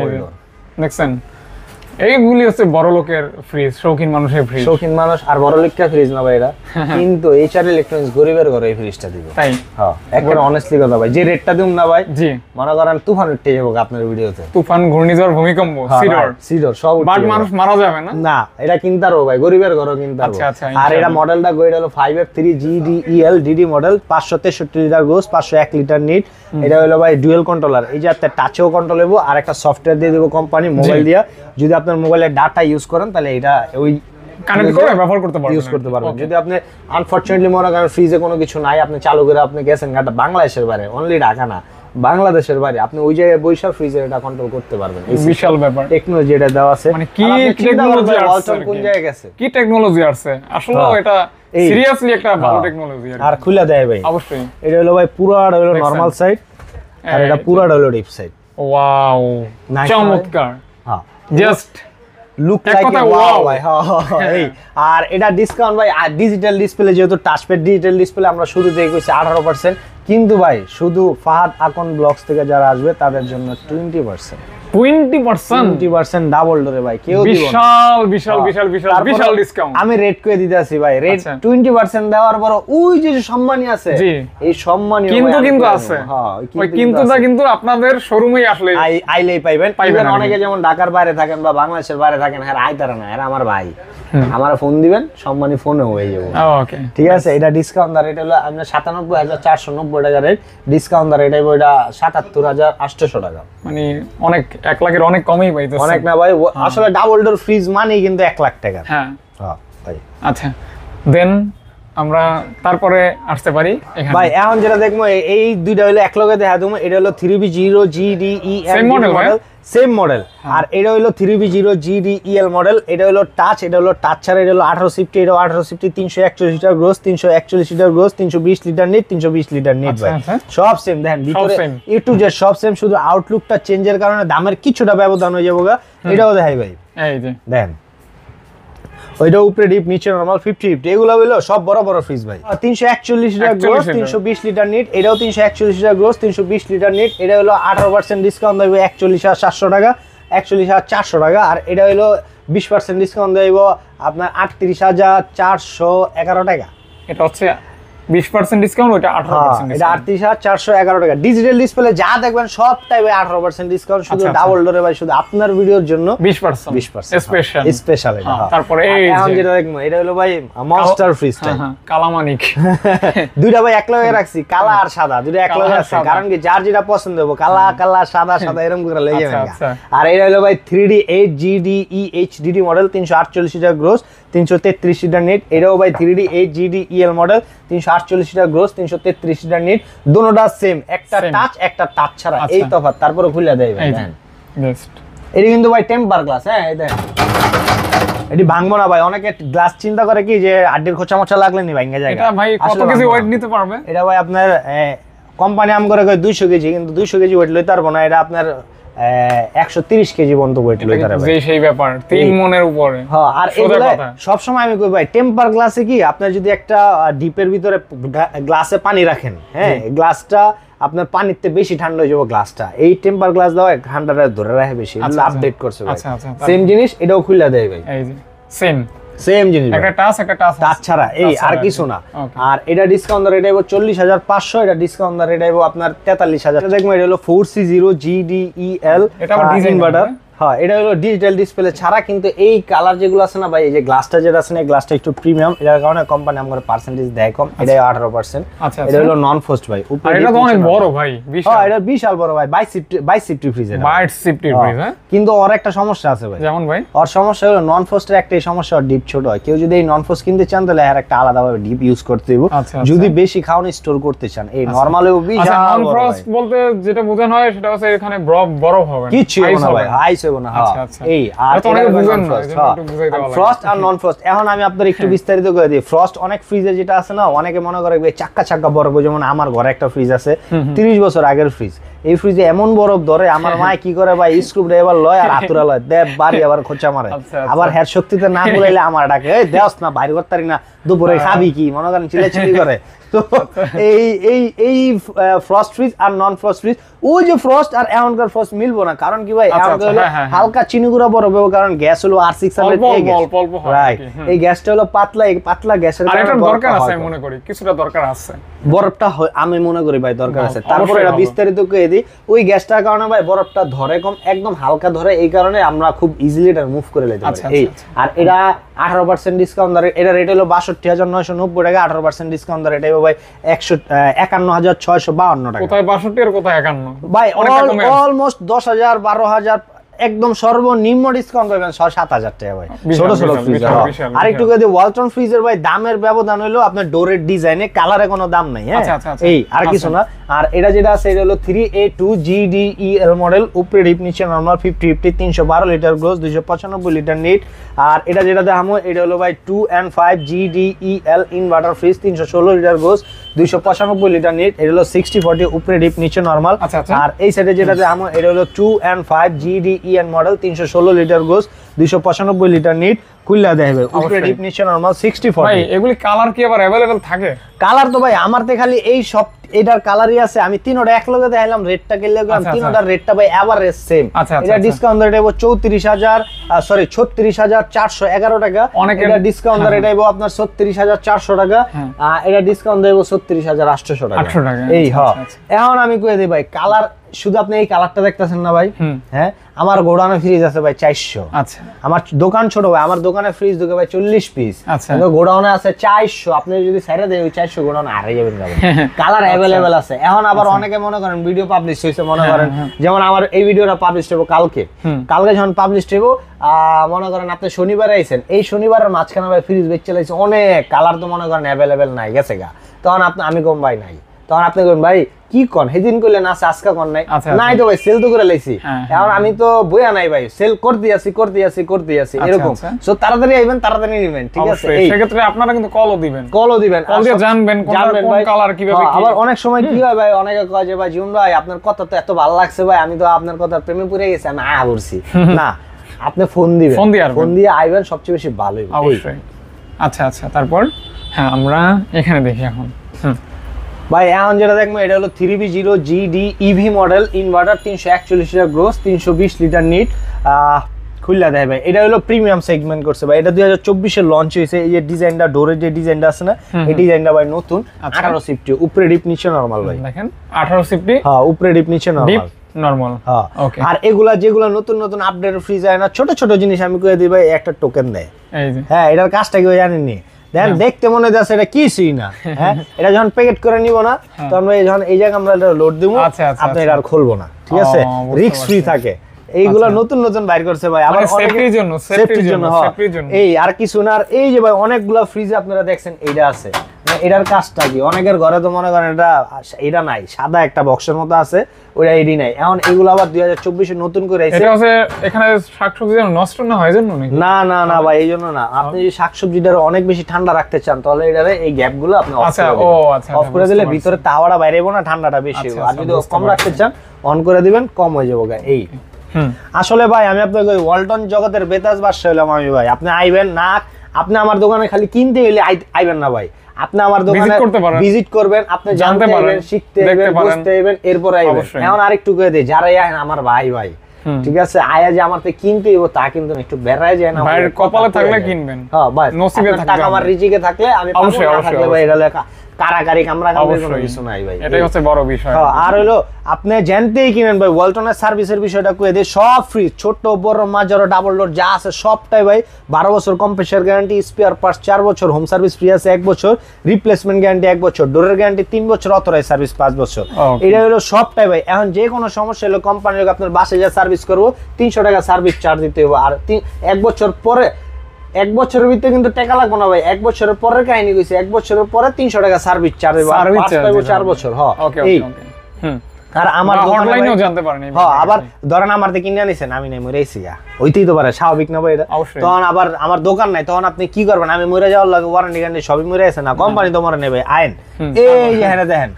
এইগুলি হচ্ছে বড় লোকের ফ্রিজ শৌখিন মানুষের ফ্রিজ শৌখিন মানুষ আর বড় ফ্রিজ না ইলেকট্রনিক্স গরিবের ঘরে এই ফ্রিজটা দিব তাই হ্যাঁ অনেস্টলি কথা ভাই যে রেটটা দিম না ভাই জি মনে করেন তুফান উঠে যাবো আপনার ভিডিওতে তুফান ঘূর্ণিঝড় ভূমিকম্প সিডর হ্যাঁ, সিডর হ্যাঁ, সব বাট মানুষ মারা যাবে না না এটা ভাই গরিবের ঘরও কিনতারও আচ্ছা আচ্ছা আর এটা মডেলটা গইড হলো 5F3 GDEL DD model 563 litre gross 501 litre net এটা হলো ভাই ডুয়াল কন্ট্রোলার এই যে একটা টাচেও কন্ট্রোল আর একটা সফটওয়্যার দিয়ে দেবো কোম্পানি মোবাইল দিয়া যদি আপনার মোবাইলে ডাটা ইউজ করেন তাহলে এটা ওই কানেক্ট করে ব্যবহার করতে পারবেন ইউজ করতে পারবেন যদি আপনি আনফরচুনেটলি মনে করেন ফ্রিজে কোনো কিছু নাই আপনি চালু করে আপনি গেছেন বাংলাদেশের বাইরে অনলি ঢাকা না বাংলাদেশের বাইরে আপনি ওই জায়গায় বৈশাখ ফ্রিজের এটা কন্ট্রোল করতে পারবেন বিশাল ব্যাপার টেকনোলজি এটা দেওয়া আছে মানে কি টেকনোলজি আছে কোন জায়গায় গেছে কি টেকনোলজি আছে আসলে হ্যাঁ। এটা সিরিয়াসলি একটা ভালো টেকনোলজি হ্যাঁ। আর খুলে দেয় ভাই অবশ্যই এটা হলো ভাই পুরোটা হলো নরমাল আর এটা পুরোটা হলো ডিপ সাইট ওয়াও চমৎকার জাস্ট লুক লাইক ওয়াও ভাই এই আর এটা ডিসকাউন্ট ভাই আর ডিজিটাল ডিসপ্লে যেহেতু টাচপ্যাড ডিজিটাল ডিসপ্লে আমরা শুরু শুরুতেই কইছি 18% কিন্তু ভাই শুধু ফাহাদ আকন ব্লগস থেকে যারা আসবে তাদের জন্য 20% ডাবল ডোরে ভাই কেউ বিশাল বিশাল হ্যাঁ। বিশাল বিশাল বিশাল ডিসকাউন্ট আমি রেট করে দিতে আসি ভাই রেট আচ্ছা। দেওয়ার পর ওই যে আছে এই সম্মান হ্যাঁ, কিন্তু কিন্তু আছে কিন্তু না কিন্তু আপনাদের শোরুমেই আসলে আইলেই পাইবেন পাইবেন অনেকে যেমন ঢাকার বাইরে থাকেন বা বাংলাদেশের বাইরে থাকেন হ্যাঁ আইতারা না হ্যাঁ আমার ভাই হ্যাঁ। আমার ফোন দিবেন সম্মানী ফোনে হয়ে যাব ওকে ঠিক আছে এটা ডিসকাউন্ট দা রেট হলো আপনার সাতানব্বই হাজার চারশো নব্বই টাকা রেট ডিসকাউন্ট দা রেট হইব এটা সাতাত্তর হাজার আটশোশো টাকা মানে অনেক এক লাখের অনেক কমই ভাই অনেক না ভাই হ্যাঁ। আসলে ডাবল ডোর ফ্রিজ মানেই কিন্তু এক লাখ টাকা হ্যাঁ ভাই হ্যাঁ, আচ্ছা দেন আমরা তারপরে আসতে পারি ভাই এখন যেটা দেখবো এই দুইটা হলো এক লগে দেখা দেবো এটা হলো three B zero GD E model same model হ্যাঁ। আর এটা হলো three B zero GDEL model এটা হলো টাচ এটা হলো টাচ ছাড়া এটা হলো আঠারো সিফটি এটা আঠারো সিফটি তিনশো একচল্লিশ লিটার গ্রোস তিনশো একচল্লিশ লিটার গ্রোস তিনশো বিশ লিটার নেট তিনশো বিশ লিটার নেট আচ্ছা, ভাই আচ্ছা। সব সেম দেখেন ভিতরে যে সব সেম শুধু আউটলুকটা চেঞ্জের কারণে দামের কিছুটা ব্যবধান হয়ে যাবো গা এটাও দেখাই ভাই দেখেন ওইটা উপরে ডিপ নিচে নরমাল ফিফটি ফিফটি এগুলো হইলো সব বড় বড় ফ্রিজ ভাই তিনশো একচল্লিশ লিটার গ্রোস তিনশো বিশ লিটার নিট এটাও তিনশো একচল্লিশ লিটার গ্রোস তিনশো বিশ লিটার নিট এটা হলো আঠারো পার্সেন্ট ডিসকাউন্ট থাকবে একচল্লিশ হাজার সাতশো টাকা একচল্লিশ হাজার চারশো টাকা আর এটা হলো বিশ পার্সেন্ট ডিসকাউন্ট দেব আপনার আটত্রিশ হাজার চারশো এগারো টাকা এটা হচ্ছে 20% ডিসকাউন্ট ওটা 18% এটা 38411 টাকা ডিজিটাল ডিসপ্লে যা দেখবেন সব টাইপে 18% ডিসকাউন্ট শুধু ডাবল আচ্ছা, ডোরে আচ্ছা। ভাই শুধু আপনার ভিডিওর জন্য 20% 20% স্পেশাল স্পেশাল এই এখন যেটা দেখবেন এটা হলো ভাই মাস্টার হ্যাঁ, হ্যাঁ, কালামানিক দুইটা ভাই এক লগে রাখছি কালা আর সাদা দুইটা এক লগে আছে কারণ কি যার যেটা পছন্দ হবে কালা হ্যাঁ। কালা সাদা সাদা এরকম করে লেগে আচ্ছা, যাবে আর এটা হলো ভাই 3D H D D model 348 টাকা গ্রোস তিনশো তেত্রিশ লিটার এটাও ভাই three D eight GD EL model তিনশো আটচল্লিশ গ্রোস তিনশো তেত্রিশ লিটার নেট দুটা সেম একটা টাচ একটা টাচ ছাড়া আচ্ছা। এই তফাত তারপরে খুলে দেয় ভাই এটা কিন্তু ভাই টেম্পার গ্লাস হ্যাঁ দেখেন এটি ভাঙবো না ভাই অনেকে গ্লাস চিন্তা করে কি যে আড্ডির খোঁচা মোচা লাগলে নি ভাঙে যায় এটা ভাই কত কেজি ওয়েট নিতে পারবে এটা ভাই আপনার কোম্পানি আম করে দুইশো কেজি কিন্তু দুইশো কেজি ওয়েট লইতে পারবো না এটা আপনার 130 কেজি বন্ধ ওয়েট লই ভাই সেই ব্যাপার তিন মনের উপরে হ্যাঁ আর এগুলা সব সময় আমি কই ভাই টেম্পার গ্লাসে কি আপনি যদি একটা ডিপের ভিতরে গ্লাসে পানি রাখেন হ্যাঁ গ্লাসটা আপনার পানিতে বেশি ঠান্ডা হয়ে যাবে গ্লাসটা এই টেম্পার গ্লাস দাও ঠান্ডাটা ধরে রাখে বেশি আপডেট আচ্ছা, আচ্ছা। করছে ভাই সেম আচ্ছা, জিনিস এটাও খুলে দেয় ভাই সেম সেম জিনিস একটা টাচ একটা টাচ টাচ ছাড়া এই আর কিছু না আর এটা ডিসকাউন্ট রেট আইবো 40500 এটা ডিসকাউন্ট রেট আইবো আপনার 43000 দেখবেন এটা হলো 4C0 GDEL এটা ডিজাইন ইনভার্টার হ্যাঁ এটা হলো ডিজিটাল ডিসপ্লে ছাড়া কিন্তু এই কালার যেগুলো আছে না ভাই এই যে গ্লাসটা যেটা আছে না গ্লাসটা একটু প্রিমিয়াম এটার কারণে কোম্পানি পার্সেন্টেজ দেয় কম আচ্ছা। এটা আঠারো পার্সেন্ট আচ্ছা, আচ্ছা। এটা হলো নন ফোস্ট ভাই এটা তো অনেক বড় ভাই হ্যাঁ এটা বিশাল বড় ভাই বাইশ বাইশ সিফটি ফ্রিজ বাইশ সিফটি ফ্রিজ কিন্তু ওর একটা সমস্যা আছে ভাই যেমন ভাই ওর সমস্যা হলো নন ফোস্টের একটাই সমস্যা ওর ডিপ ছোট হয় কেউ যদি এই নন ফোস্ট কিনতে চান তাহলে আর একটা আলাদাভাবে ডিপ ইউজ করতে দেবো যদি বেশি খাওয়ান স্টোর করতে চান এই নর্মাল বিশাল বলতে যেটা বোঝানো হয় সেটা হচ্ছে এখানে বরফ হবে কিছু না ভাই আইস হ্যাঁ, আচ্ছা, আচ্ছা। এই হ্যাঁ। ফ্রিজে আমার ঘরে একটা ফ্রিজ আছে বছর আগের ফ্রিজ এই ফ্রিজে এমন বরফ ধরে আমার মা কি করে বা স্ক্রু ড্রাইভার লয় আর আতুরা লয় দেব বাড়ি আবার খোঁচা মারে আচ্ছা, আবার হেড শক্তিতে না বলাইলে আমার ডাকে দেওয়া দেওস না করতারি না দুপুরে খাবি কি মনে করেন চিলে চিলি করে তো এই এই এই ফ্রস্ট ফ্রিজ আর নন ফ্রস্ট ফ্রিজ ওই যে ফ্রস্ট আর এমনকার ফ্রস্ট মিলবো না কারণ কি ভাই আচ্ছা, আচ্ছা, হ্যাঁ, হ্যাঁ, হ্যাঁ। হালকা চিনি গুঁড়া বড় হবে কারণ গ্যাস হলো আর সিক্স এই গ্যাসটা হলো পাতলা পাতলা গ্যাসের দরকার আছে আমি মনে করি কিছুটা দরকার আছে বরফটা আমি মনে করি ভাই দরকার আছে তারপরে এটা বিস্তারিত কয়ে দিই ওই গ্যাসটার কারণে ভাই বরফটা ধরে কম একদম হালকা ধরে এই কারণে আমরা খুব ইজিলি এটা মুভ করে নিতে পারি আচ্ছা, এই আর এটা আঠারো পার্সেন্ট ডিসকাউন্ট ধরে এটা রেট হলো বাষট্টি হাজার নয়শো নব্বই টাকা আঠারো পার্সেন্ট ডিসকাউন্ট ধরে এটা একশো একান্ন হাজার ছয়শো বাউন্ন টাকা একান্ন ভাই অলমোস্ট দশ হাজার বারো হাজার একদম সর্বনিম্ন ডিসকাউন্ট পাবেন ছয় সাত হাজার টাকা ভাই ছোট ছোট ফ্রিজ হ্যাঁ। আর একটু যদি ওয়ালটন ফ্রিজের ভাই দামের ব্যবধান হলো আপনার ডোরের ডিজাইনে কালারে কোনো দাম নাই হ্যাঁ আচ্ছা, আচ্ছা, আচ্ছা। এই আর কিছু না আর এটা যেটা আছে এটা হলো three A two GDEL model উপরে ডিপ নিচে নর্মাল ফিফটি ফিফটি তিনশো বারো লিটার গ্লোস দুইশো পঁচানব্বই লিটার নিট আর এটা যেটা দেখামো এটা হলো ভাই two and five GDEL inverter fridge তিনশো ষোলো লিটার গ্লোস দুইশো পঁচানব্বই লিটার নিট এটা হলো সিক্সটি ফোর্টি উপরে ডিপ নিচে নর্মাল আর এই সাইডে যেটা দেখামো এটা হলো টু অ্যান্ড ফাইভ জিডিই কি মডেল তিনশো ষোলো লিটার গোস্ট লিটার নিট উপরে ডিপ নিচে নরমাল ভাই এগুলি কালার কি আবার থাকে কালার তো ভাই আমার খালি এই সব এটার কালারই আছে আমি আচ্ছা, আচ্ছা। ভাই এভারেজ আচ্ছা, সেম এটা ডিসকাউন্ট রেট সরি চারশো টাকা হ্যাঁ। এটা ডিসকাউন্ট রেট আপনার টাকা এটা ডিসকাউন্ট দেবো ছত্রিশ হাজার টাকা এই হ এখন আমি কই দিই ভাই কালার শুধু আপনি এই কালারটা দেখতেছেন না ভাই হ্যাঁ আমার গোড়ানো ফ্রিজ আছে ভাই চারশো আচ্ছা আমার দোকান ছোট ভাই আমার দোকানে ফ্রিজ ঢুকে ভাই চল্লিশ পিস আচ্ছা। কিন্তু গোডাউনে আছে চারশো আপনি যদি সাইডে দেন ওই চারশো গোডাউন হারে যাবেন কালার আচ্ছা। অ্যাভেলেবেল আছে এখন আবার আচ্ছা। অনেকে মনে করেন ভিডিও পাবলিশ হয়েছে মনে হ্যাঁ, করেন হ্যাঁ। যেমন আমার এই ভিডিওটা পাবলিশ হবো কালকে কালকে যখন পাবলিশ হবো মনে করেন আপনি শনিবার আইছেন এই শনিবারের মাঝখানে ভাই ফ্রিজ বেচে লাইছে অনেক কালার তো মনে করেন অ্যাভেলেবেল নাই গেছে গা তখন আপনি আমি কম ভাই নাই তখন আপনি করেন ভাই কি কন সেদিন করলে আছে আজকে কন নাই নাই তো ভাই সেল তো করে লাইছি হ্যাঁ, হ্যাঁ। এখন আমি তো বইয়া নাই ভাই সেল করতে আছি করতে আছি করতে আছি আচ্ছা, এরকম সো আচ্ছা। তাড়াতাড়ি আইবেন তাড়াতাড়ি নিবেন ঠিক আছে সেক্ষেত্রে আপনারা কিন্তু কলও দিবেন কলও দিবেন কল দিয়ে আচ্ছা, জানবেন কোন ভাই কালার কিভাবে হ্যাঁ, আবার অনেক সময় কি হয় ভাই অনেকে কয় যে ভাই জুন ভাই আপনার কথা তো এত ভালো লাগছে ভাই আমি তো আপনার কথা প্রেমে পড়ে গেছি আমি আয়া পড়ছি না আপনি ফোন দিবেন ফোন দিয়ে ফোন দিয়ে আইবেন সবচেয়ে বেশি ভালো অবশ্যই আচ্ছা আচ্ছা তারপর হ্যাঁ আমরা এখানে দেখি এখন হুম ভাই এখন যেটা দেখবো এটা হলো three B zero GD EV model inverter তিনশো একচল্লিশ লিটার গ্রোস তিনশো বিশ লিটার নিট খুললা দেয় ভাই এটা হলো প্রিমিয়াম সেগমেন্ট করছে ভাই এটা দুই হাজার চব্বিশে লঞ্চ হয়েছে এই যে ডিজাইনটা ডোরের যে ডিজাইনটা আছে না এই ডিজাইনটা ভাই নতুন আচ্ছা। আঠারো সিফটি উপরে ডিপ নিচে নর্মাল ভাই দেখেন আঠারো সিফটি হ্যাঁ উপরে ডিপ নিচে নর্মাল নরমাল হ্যাঁ আর এগুলা যেগুলা নতুন নতুন আপডেট ফ্রিজ হয় না ছোট ছোট জিনিস আমি করে দিই ভাই একটা টোকেন দেয় হ্যাঁ এটার কাজটা কেউ জানেননি দেন হ্যাঁ। দেখতে মনে যাচ্ছে এটা কি সুই না হ্যাঁ এটা যখন প্যাকেট করে নিব না হ্যাঁ। তখন যখন এই জায়গা আমরা এটা লোড দেব আপনি এটা আর খুলবো না ঠিক আছে রিস্ক ফ্রি থাকে এইগুলা আচ্ছা। নতুন নতুন বাইর করছে ভাই মানে আবার সেফটির জন্য সেফটির হ্যাঁ। জন্য এই আর কিছু না আর এই যে ভাই অনেকগুলা ফ্রিজ আপনারা দেখছেন এইটা আছে এটার কাজটা কি অনেকের ঘরে তো মনে করেন এটা এটা নাই সাদা একটা বক্সের মতো আছে ওইটা এডি নাই এখন এগুলো আবার দুই হাজার চব্বিশে নতুন করে এখানে শাকসবজি যেন নষ্ট না হয় জন্য না না না ভাই এই জন্য না আপনি যদি শাকসবজিটা অনেক বেশি ঠান্ডা রাখতে চান তাহলে এটারে এই গ্যাপ গুলো আপনি অফ আচ্ছা, আচ্ছা, আচ্ছা, করে দিলে ভিতরে তাওয়াটা বাইরে না ঠান্ডাটা বেশি আর যদি কম রাখতে চান অন করে দিবেন কম হয়ে যাবো এই আসলে ভাই আমি আপনাকে ওয়ালটন জগতের বেতাজ বাস হলাম আমি ভাই আপনি আইবেন না আপনি আমার দোকানে খালি কিনতে গেলে আইবেন না ভাই আপনি আমার দোকানে ভিজিট করবেন আপনি জানতে পারবেন শিখতে পারবেন বুঝতে পারবেন এরপর আইবেন এখন আরেকটু কয়ে দেই যারাই আইন আমার ভাই ভাই ঠিক আছে আয়া যে আমার কিনতে হইব তা কিন্তু একটু বেড়ায় যায় না ভাইয়ের কপালে থাকলে কিনবেন হ্যাঁ ভাই নসিবে থাকলে আমার রিজিকে থাকলে আমি অবশ্যই না ভাই এটা লেখা কারাকারি কামরা কিছু নাই ভাই এটাই হচ্ছে বড় বিষয় হ্যাঁ, আর হলো আপনি জানতেই কিনেন ভাই ওয়ালটনের সার্ভিসের বিষয়টা কয়ে দিয়ে সব ফ্রি ছোট বড় মাজারো ডাবল ডোর যা আছে সবটাই ভাই বারো বছর কম্প্রেসার গ্যারান্টি স্পেয়ার পার্টস চার বছর হোম সার্ভিস ফ্রি আছে এক বছর রিপ্লেসমেন্ট গ্যারান্টি এক বছর ডোরের গ্যারান্টি তিন বছর অথরাইজ সার্ভিস পাঁচ বছর এটা হলো সবটাই ভাই এখন যে কোনো সমস্যা হলো কোম্পানির আপনার বাসে যা সার্ভিস করবো তিনশো টাকা সার্ভিস চার্জ দিতে হবে আর এক বছর পরে এক বছরের ভিতরে কিন্তু টাকা লাগবে না ভাই এক বছরের পরের কাহিনী কইছে এক বছরের পরে তিনশো টাকা সার্ভিস চার্জ পাঁচ বছর হ হুম আর আমার অনলাইনেও জানতে হ্যাঁ আবার ধরেন আমার কিনে নিছেন আমি নাই মরে ওইতেই তো পারে স্বাভাবিক না এটা তখন আবার আমার দোকান নাই তখন আপনি কি করবেন আমি মরে যাওয়ার লাগে ওয়ারেন্টি গ্যারান্টি সবই মরে আছে না কোম্পানি তো মরে নেবে আইন এই হ্যাঁ দেখেন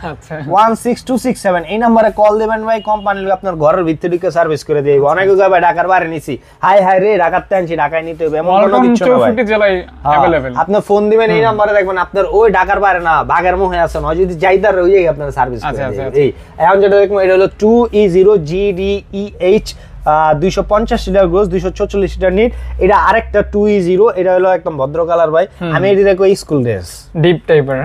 one six two six seven এই নাম্বারে কল দেবেন ভাই কোম্পানি আপনার ঘরের ভিতরে ঢুকে সার্ভিস করে দিয়ে আচ্ছা। অনেক ঢাকার বাইরে নিছি হাই হাই রে ঢাকার টেনছি ঢাকায় নিতে হবে এমন কিছু হ্যাঁ, আপনি ফোন দিবেন এই নাম্বারে দেখবেন আপনার ওই ঢাকার বাইরে না বাঘের মুহে আছে হয় যদি যাইতার ওই আপনার সার্ভিস আচ্ছা, আচ্ছা, এই এখন যেটা আলাইকুম এটা হলো টু ই জিরো জিডিইএইচ দুইশো পঞ্চাশ লিটার গোস দুইশো ছচল্লিশ লিটার নিট এটা আরেকটা টু ই জিরো এটা হলো একদম ভদ্র কালার ভাই আমি এটি দেখো স্কুল ড্রেস ডিপ টাইপের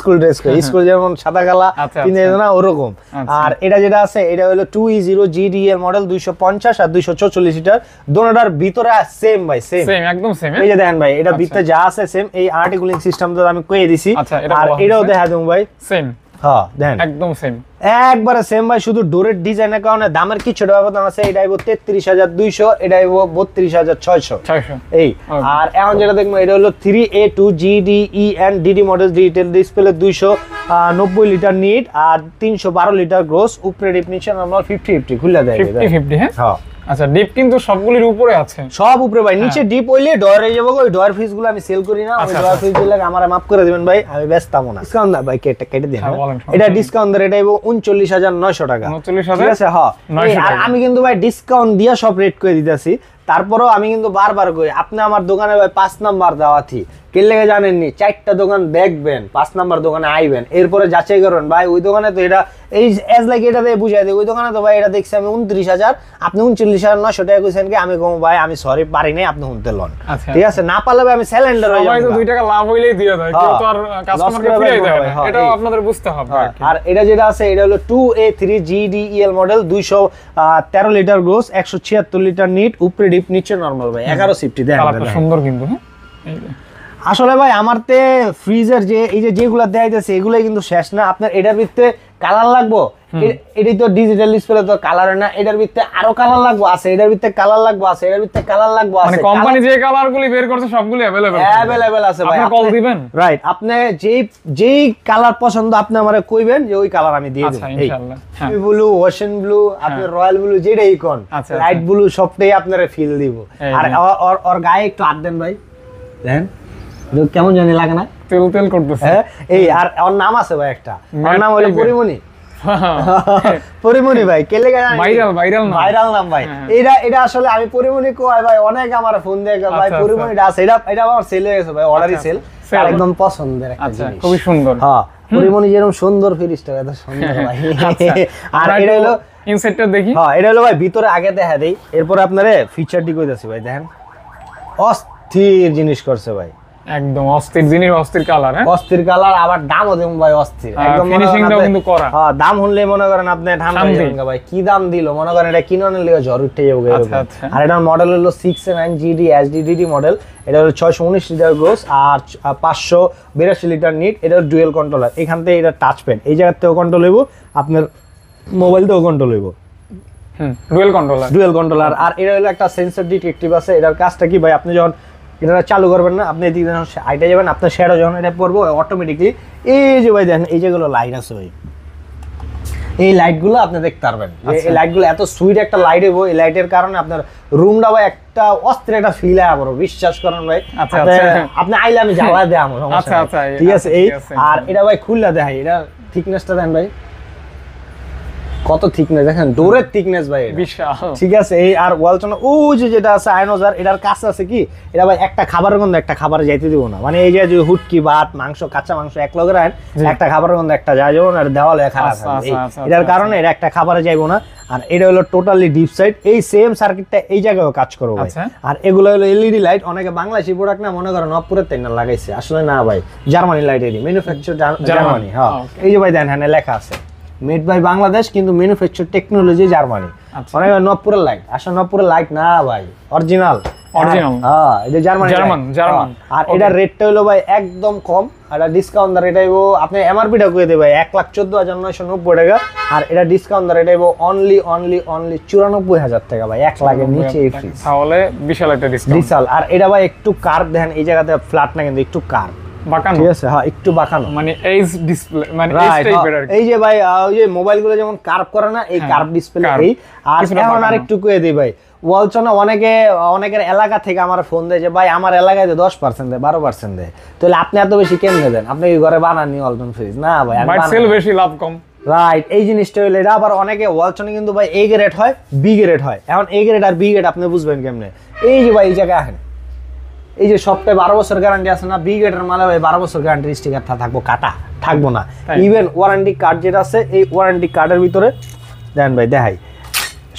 স্কুল ড্রেস স্কুল যেমন সাদা কালা কিনে আচ্ছা, আচ্ছা। না ওরকম আচ্ছা। আর এটা যেটা আছে এটা হলো টু ই জিরো জিডি এর মডেল দুইশো পঞ্চাশ আর দুইশো ছচল্লিশ লিটার দোনোটার ভিতরে সেম ভাই সেম একদম সেম হ্যাঁ? এই যে দেখেন ভাই এটা ভিতরে যা আছে সেম এই আর্টিকুলিং সিস্টেম তো আমি কয়ে দিছি আর এটাও দেখা দেবো ভাই সেম হ্যাঁ বত্রিশ হাজার ছয়শো এই আর এখন যেটা দেখবো এটা হলো three A two GD E and DD model digital display দুইশো নব্বই লিটার নিট আর তিনশো বারো লিটার গ্রোস উপরে ডিফিনিশন ফিফটি ফিফটি খুলে দেয় হ্যাঁ? হ্যাঁ। আচ্ছা ডিপ কিন্তু সবগুলির উপরে আছে সব উপরে ভাই হ্যাঁ। নিচে ডিপ হইলে ডয়ার ডয়ারে যাবো ওই ডয়ার ফিস গুলো আমি সেল করি না ওই ডয়ার ফিস গুলো আমার মাফ করে দিবেন ভাই আমি ব্যস্ত আমো না ডিসকাউন্ট না ভাই কেটে কেটে দিন হ্যাঁ, হ্যাঁ। এটা ডিসকাউন্ট রেট আইবো 39900 টাকা 39000 ঠিক আছে হ্যাঁ আমি কিন্তু ভাই ডিসকাউন্ট দিয়া সব রেট করে দিতেছি তারপরেও আমি কিন্তু বারবার কই আপনি আমার দোকানে ভাই পাঁচ নাম্বার দাওয়াতি কেন লেগে জানেননি চারটা দোকান দেখবেন পাঁচ নাম্বার দোকানে আইবেন এরপরে যাচাই করবেন ভাই ওই দোকানে তো এটা এই অ্যাজ লাইক এটা দিয়ে বুঝাই দেয় ওই দোকানে তো ভাই এটা দেখছি আমি উনত্রিশ হাজার আপনি উনচল্লিশ হাজার নয় সেটা কইছেন কি আমি কম ভাই আমি সরি পারি নাই আপনি হুনতে লন আচ্ছা। ঠিক আছে না পারলে আমি স্যালেন্ডার হয়ে যাবো দুই টাকা লাভ হইলেই দিয়ে দেয় আর হ্যাঁ, কাস্টমারকে ফিরিয়ে দেয় হ্যাঁ, এটা আপনাদের বুঝতে হবে হ্যাঁ, আর এটা যেটা আছে এটা হলো 2A3 GDEL model 213 litre gross 176 litre net উপরে ডিপ নিচে নরমাল ভাই এগারো সিফটি দেয় সুন্দর কিন্তু হ্যাঁ আসলে ভাই আমার তে ফ্রিজের যে এই যে যেগুলো দেখাইতেছে এগুলোই কিন্তু শেষ না আপনার এটার ভিতরে কালার লাগবো এটাই তো ডিজিটাল ডিসপ্লে তো কালার না এটার ভিতরে আরো কালার লাগবো আছে এটার ভিতরে কালার লাগবো আছে এটার ভিতরে কালার লাগবো মানে আছে কোম্পানি যে কালার গুলি বের করছে সবগুলি अवेलेबल अवेलेबल আছে ভাই আপনি কল দিবেন রাইট আপনি যেই যেই কালার পছন্দ আপনি আমারে কইবেন যে ওই কালার আমি দিয়ে দেব আচ্ছা ইনশাআল্লাহ ব্লু ওশন ব্লু আপনি রয়্যাল ব্লু যেটাই কোন লাইট আচ্ছা, ব্লু আচ্ছা। সবটাই আপনারে ফিল দিব আর ওর গায়ে একটু আট দেন ভাই দেন কেমন জানি লাগে না তেল তেল করতেছে হ্যাঁ, এই আর ওর নাম আছে ভাই একটা ওর নাম হলো পরিমণি হ্যাঁ। পরিমণি ভাই কেলে লেগে ভাইরাল ভাইরাল নাম ভাইরাল নাম ভাই হ্যাঁ। এটা এটা আসলে আমি পরিমণি কই ভাই অনেক আমার ফোন দিয়ে ভাই আচ্ছা, পরিমণি আছে আচ্ছা। এটা এটা আমার সেল হয়ে গেছে ভাই অর্ডারই সেল আচ্ছা, একদম পছন্দের একটা জিনিস খুব সুন্দর হ্যাঁ পরিমণি যেরকম সুন্দর ফিরিস্টার এত সুন্দর ভাই আর এটা হলো ইনসেটটা দেখি হ্যাঁ এটা হলো ভাই ভিতরে আগে দেখা দেই এরপর আপনারে ফিচারটি কই দিছি ভাই দেখেন অস্থির জিনিস করছে ভাই একদম অস্থির জিনিস অস্থির কালার হ্যাঁ অস্থির কালার আবার দামও দেবো ভাই অস্থির হ্যাঁ, একদম ফিনিশিংটাও কিন্তু করা হ্যাঁ দাম হলে মনে করেন আপনি ঠান্ডা হয়ে ভাই কি দাম দিল মনে করেন এটা কিনে উঠে যাবে আচ্ছা, আচ্ছা। আর এটার মডেল হলো মডেল এটা হলো উনিশ লিটার গ্রোস আর পাঁচশো বিরাশি লিটার নিট এটা হলো ডুয়েল কন্ট্রোলার এখান থেকে এটা টাচ পেন এই জায়গার থেকেও কন্ট্রোল আপনার মোবাইল থেকেও কন্ট্রোল হইব ডুয়েল কন্ট্রোলার ডুয়েল কন্ট্রোলার আর এটা হলো একটা সেন্সর ডিটেকটিভ আছে এটার কাজটা কি ভাই আপনি যখন এটা চালু করবেন না আপনি এদিকে যখন আইটা যাবেন আপনার শ্যাডো যখন এটা পড়বো অটোমেটিকলি এই যে ভাই দেখেন এই যেগুলো লাইট আছে ভাই এই লাইটগুলো আপনি দেখতে পারবেন এই লাইটগুলো আচ্ছা। এত সুইট একটা লাইট হইব এই লাইটের কারণে আপনার রুমটা ভাই একটা অস্থির একটা ফিল হয় আবার বিশ্বাস করেন ভাই আচ্ছা, আচ্ছা। আপনি আইলে আমি জ্বালা দেয় আমার ঠিক আছে এই আর এটা ভাই খুললা দেখাই এটা থিকনেসটা দেন ভাই কত থিকনেস দেখেন ডোরের থিকনেস ভাই বিশাল ঠিক আছে এই আর ওয়ালটন ও যে যেটা আছে আয়নোজার এটার কাছ আছে কি এটা ভাই একটা খাবারের গন্ধ একটা খাবারে যাইতে দিব না মানে এই যে যে হুটকি ভাত মাংস কাঁচা মাংস এক লগের আইন একটা খাবারের গন্ধ একটা যায় যাবো না আর দেওয়ালে খারাপ আচ্ছা, আচ্ছা, আচ্ছা, এটার কারণে এটা একটা খাবারে যাইব না আর এটা হলো টোটালি ডিপ সাইড এই সেম সার্কিটটা এই জায়গায়ও কাজ করবো আর এগুলো হলো এলইডি লাইট অনেকে বাংলাদেশি প্রোডাক্ট না মনে করেন নবপুরের তাই না লাগাইছে আসলে না ভাই জার্মানি লাইট এরই ম্যানুফ্যাকচার জার্মানি হ্যাঁ ah, এই যে ভাই দেন হ্যাঁ লেখা আছে মেড বাই বাংলাদেশ কিন্তু ম্যানুফ্যাকচার টেকনোলজি জার্মানি অনেক নবপুরের লাইট আসলে নবপুরের লাইট না ভাই অরিজিনাল হ্যাঁ, হ্যাঁ, হ্যাঁ, এক লাখ চোদ্দ হাজার নয়শো নব্বই টাকা আর এটা ডিসকাউন্ট অনলি অনলি অনলি চুরানব্বই হাজার ভাই এক নিচে বিশাল একটা বিশাল আর এটা ভাই একটু কার দেখেন এই জায়গাতে ফ্ল্যাট না কিন্তু একটু কার্ড ঠিক আছে হ্যাঁ একটু মানে এইচ ডিসপ্লে মানে এইচ টাইপের হ্যাঁ, আর এই যে ভাই ওই যে মোবাইলগুলো যেমন কার্ভ করে না এই কার্ভ হ্যাঁ, ডিসপ্লে এই আর এখন কয়ে দেই ভাই বলছো না অনেকে অনেকের এলাকা থেকে আমার ফোন দেয় যে ভাই আমার এলাকায় দশ পার্সেন্ট দেয় বারো পার্সেন্ট দেয় তাহলে আপনি এত বেশি কেমনে দেন আপনি ঘরে বানাননি অলটন ফ্রিজ না ভাই সেল বেশি লাভ কম রাইট এই জিনিসটা হইলে এটা আবার অনেকে ওয়ালচনে কিন্তু ভাই এ গ্রেড হয় বি গ্রেড হয় এখন এ গ্রেড আর বি গ্রেড আপনি বুঝবেন কেমনে এই যে ভাই এই জায়গায় আসেন এই যে সপ্তাহে বারো বছর গ্যারান্টি আছে না বি গেটের মালে ভাই বারো বছর গ্যারান্টি স্টিকার থাকবো কাটা থাকবো না ইভেন ওয়ারেন্টি কার্ড যেটা আছে এই ওয়ারেন্টি কার্ডের ভিতরে দেন ভাই দেখাই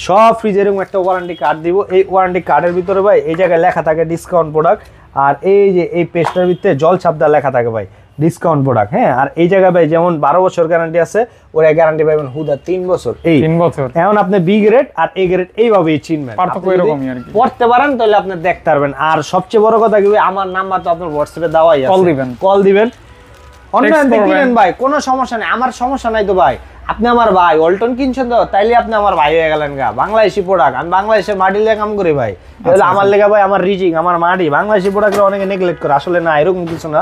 সব ফ্রিজেরও একটা ওয়ারেন্টি কার্ড দিব এই ওয়ারেন্টি কার্ডের ভিতরে ভাই এই জায়গায় লেখা থাকে ডিসকাউন্ট প্রোডাক্ট আর এই যে এই পেস্টের ভিতরে জল ছাপদা লেখা থাকে ভাই ডিসকাউন্ট প্রোডাক্ট হ্যাঁ আর এই জায়গায় ভাই যেমন বারো বছর গ্যারান্টি আছে ওরা গ্যারান্টি পাবেন হুদা তিন বছর এই তিন বছর এখন আপনি বি গ্রেড আর এ গ্রেড এইভাবেই চিনবেন পড়তে পারেন তাহলে আপনি দেখতে পারবেন আর সবচেয়ে বড় কথা কি আমার নাম্বার তো আপনার হোয়াটসঅ্যাপে দেওয়াই কল দিবেন কল দিবেন অনলাইন সমস্যা আমার সমস্যা নাই তো ভাই আপনি আমার ভাই অল্টন কিনছেন তো তাইলে আপনি আমার ভাই হয়ে গেলেন গা বাংলাদেশি প্রোডাক্ট আমি বাংলাদেশে মাটি লেগে কাম করি ভাই আচ্ছা, আমার আচ্ছা। লেগে ভাই আমার রিজিং আমার মাটি বাংলাদেশি অনেকে নেগলেক্ট করে আসলে না এরকম কিছু না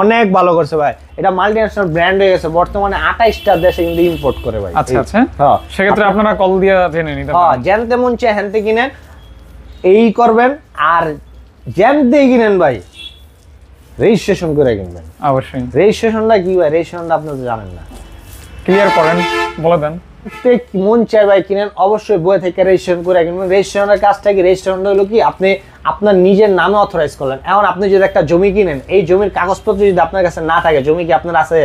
অনেক ভালো করছে ভাই এটা মাল্টিন্যাশনাল ব্র্যান্ড হয়ে গেছে বর্তমানে আঠাইশটা দেশে কিন্তু ইম্পোর্ট করে ভাই আচ্ছা আচ্ছা হ্যাঁ। সেক্ষেত্রে আপনারা কল দিয়ে জেনে নিতে হ্যাঁ মন কিনেন এই করবেন আর জ্যানতেই কিনেন ভাই রেজিস্ট্রেশন করে কিনবেন অবশ্যই রেজিস্ট্রেশনটা কি ভাই রেজিস্ট্রেশনটা আপনি তো জানেন না ক্লিয়ার করেন বলে দেন মন চাই ভাই কিনেন অবশ্যই বই থেকে রেজিস্ট্রেশন করে কিনবেন রেজিস্ট্রেশনের কাজটা কি রেজিস্ট্রেশনটা হলো কি আপনি আপনার নিজের নামে অথরাইজ করলেন এখন আপনি যদি একটা জমি কিনেন এই জমির কাগজপত্র যদি আপনার কাছে না থাকে জমি কি আপনার আছে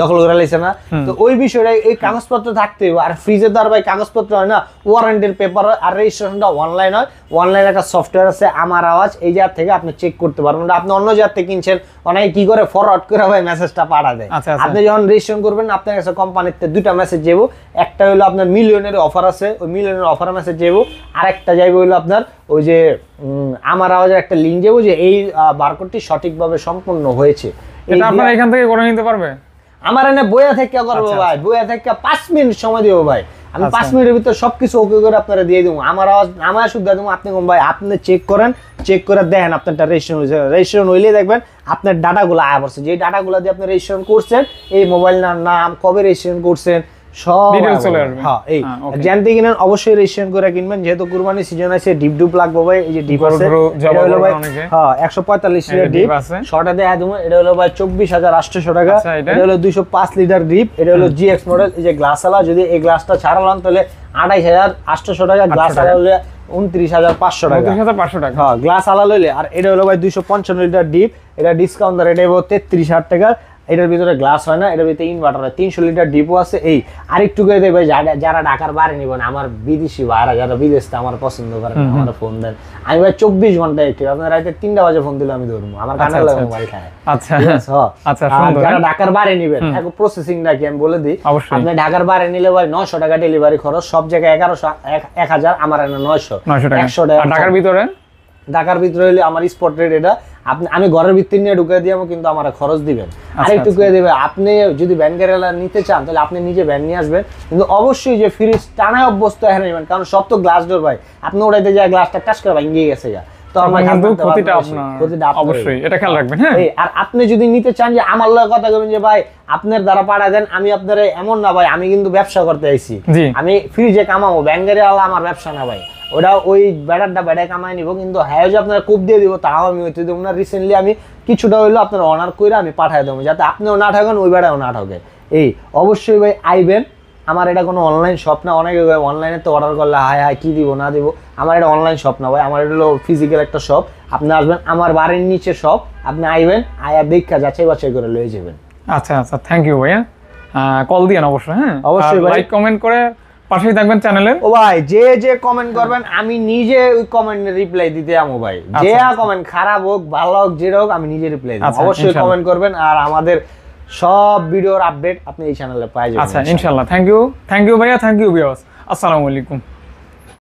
দখল করে লাইছে না তো ওই বিষয়টা এই কাগজপত্র থাকতে আর ফ্রিজে তো আর ভাই কাগজপত্র হয় না ওয়ারেন্টির পেপার আর রেজিস্ট্রেশনটা অনলাইন হয় অনলাইন একটা সফটওয়্যার আছে আমার আওয়াজ এই জায়গা থেকে আপনি চেক করতে পারবেন আপনি অন্য জায়গা থেকে কিনছেন অনেকে কি করে ফরওয়ার্ড করে ভাই মেসেজটা পাঠা দেয় আচ্ছা, আচ্ছা। আপনি যখন রেজিস্ট্রেশন করবেন আপনার কাছে কোম্পানিতে দুটা মেসেজ যাবো একটা হলো আপনার মিলিয়নের অফার আছে ওই মিলিয়নের অফার মেসেজ যাবো আর একটা যাইবো হলো আপনার ওই যে আমার আওয়াজের একটা লিঙ্ক যাবো যে এই বারকোডটি সঠিকভাবে সম্পন্ন হয়েছে এটা আপনারা এখান থেকে করে নিতে পারবে আমার এনে বইয়া থেকে করবো আচ্ছা, ভাই আচ্ছা। বইয়া থেকে পাঁচ মিনিট সময় দিব ভাই আমি আচ্ছা। পাঁচ মিনিটের ভিতরে সবকিছু ওকে করে আপনারা দিয়ে দেবো আমার আওয়াজ আমার সুবিধা দেবো আপনি ভাই আপনি চেক করেন চেক করে দেখেন আপনারটা রেজিস্ট্রেশন হয়েছে রেজিস্ট্রেশন হইলে দেখবেন আপনার ডাটাগুলো আয়া পড়ছে যে ডাটাগুলো দিয়ে আপনি রেজিস্ট্রেশন করছেন এই মোবাইল নাম কবে রেজিস্ট্রেশন করছেন সব হ্যাঁ, হ্যাঁ, লিটার ডিপ এটা হলো আচ্ছা, মডেল এই যে গ্লাস যদি এই গ্লাসটা ছাড়ালাম তাহলে 28800 টাকা গ্লাস আলা হলে উনত্রিশ হাজার পাঁচশো টাকা গ্লাস আলা হ্যাঁ, লইলে আর এটা হলো ভাই দুইশো পঞ্চান্ন লিটার ডিপ এটা ডিসকাউন্ট তেত্রিশ হাজার টাকা এটার ভিতরে গ্লাস হয় না এটার ভিতরে ইনভার্টার হয় তিনশো লিটার ডিপো আছে এই আরেকটু করে দেবে যারা ঢাকার বাড়ি নিবেন আমার বিদেশি ভাড়া যারা বিদেশটা আমার পছন্দ করে আমার ফোন দেন আমি ভাই চব্বিশ ঘন্টা একটিভ আপনার রাতে তিনটা বাজে ফোন দিলে আমি ধরবো আমার কানে আচ্ছা, লাগে আচ্ছা, আচ্ছা। মোবাইল খায় আচ্ছা যারা ঢাকার বাইরে নিবেন এখন প্রসেসিং নাকি আমি বলে দিই আপনি ঢাকার বাইরে নিলে ভাই নশো টাকা ডেলিভারি খরচ সব জায়গায় এগারোশো এক হাজার আমার নয়শো নয়শো একশো টাকা ঢাকার ভিতরে ঢাকার ভিতরে হইলে আমার স্পট রেট এটা আপনি আমি ঘরের ভিতরে নিয়ে ঢুকে দিয়ে আমি কিন্তু আমার খরচ দিবেন একটু আচ্ছা, আচ্ছা। করে দেবে আপনি যদি ভ্যান গ্যারেলা নিতে চান তাহলে আপনি নিজে ভ্যান নিয়ে আসবেন কিন্তু অবশ্যই যে ফ্রিজ টানায় অভ্যস্ত হয়ে নেবেন কারণ সব তো গ্লাস ডোর ভাই আপনি ওড়াইতে যায় গ্লাসটা টাচ করে ভাঙিয়ে গেছে যা মানে অবশ্যই এটা হ্যাঁ আর আপনি যদি নিতে চান যে আমার লগে কথা বলবেন যে ভাই আপনার দ্বারা পাড়া দেন আমি আপনার এমন না ভাই আমি কিন্তু ব্যবসা করতে আইছি আমি ফ্রিজে কামাবো ব্যাঙ্গারে আমার ব্যবসা না ভাই ওটা ওই ব্যাটারটা ব্যাটায় কামায় নিব কিন্তু হ্যাঁ যে আপনারা কূপ দিয়ে দিব তাও আমি হইতে দেবো না রিসেন্টলি আমি কিছুটা হইলো আপনার অনার করে আমি পাঠায় দেবো যাতে আপনিও না ঠকেন ওই বেড়াও না ঠকে এই অবশ্যই ভাই আইবেন আমার এটা কোনো অনলাইন শপ না অনেকে ভাই অনলাইনে তো অর্ডার করলে হায় হায় কী দিব না দিব আমার এটা অনলাইন শপ না ভাই আমার এটা হলো ফিজিক্যাল একটা শপ আপনি আসবেন আমার বাড়ির নিচে শপ আপনি আইবেন আয়া দেখা যাচাই বাছাই করে লয়ে যাবেন আচ্ছা আচ্ছা থ্যাংক ইউ ভাইয়া কল দিয়েন অবশ্যই হ্যাঁ অবশ্যই লাইক কমেন্ট করে পাশেই থাকবেন চ্যানেলে ও ভাই যে যে কমেন্ট করবেন আমি নিজে ওই কমেন্টে রিপ্লাই দিতে যাবো ভাই আচ্ছা। যে কমেন্ট খারাপ হোক ভালো হোক যে হোক আমি নিজে রিপ্লাই দেবো আচ্ছা, অবশ্যই কমেন্ট করবেন আর আমাদের সব ভিডিওর আপডেট আপনি এই চ্যানেলে পাই যাবেন আচ্ছা ইনশাআল্লাহ থ্যাংক ইউ থ্যাংক ইউ ভাইয়া থ্যাংক ইউ ভিউয়ার্স আসসালামু আলাইকুম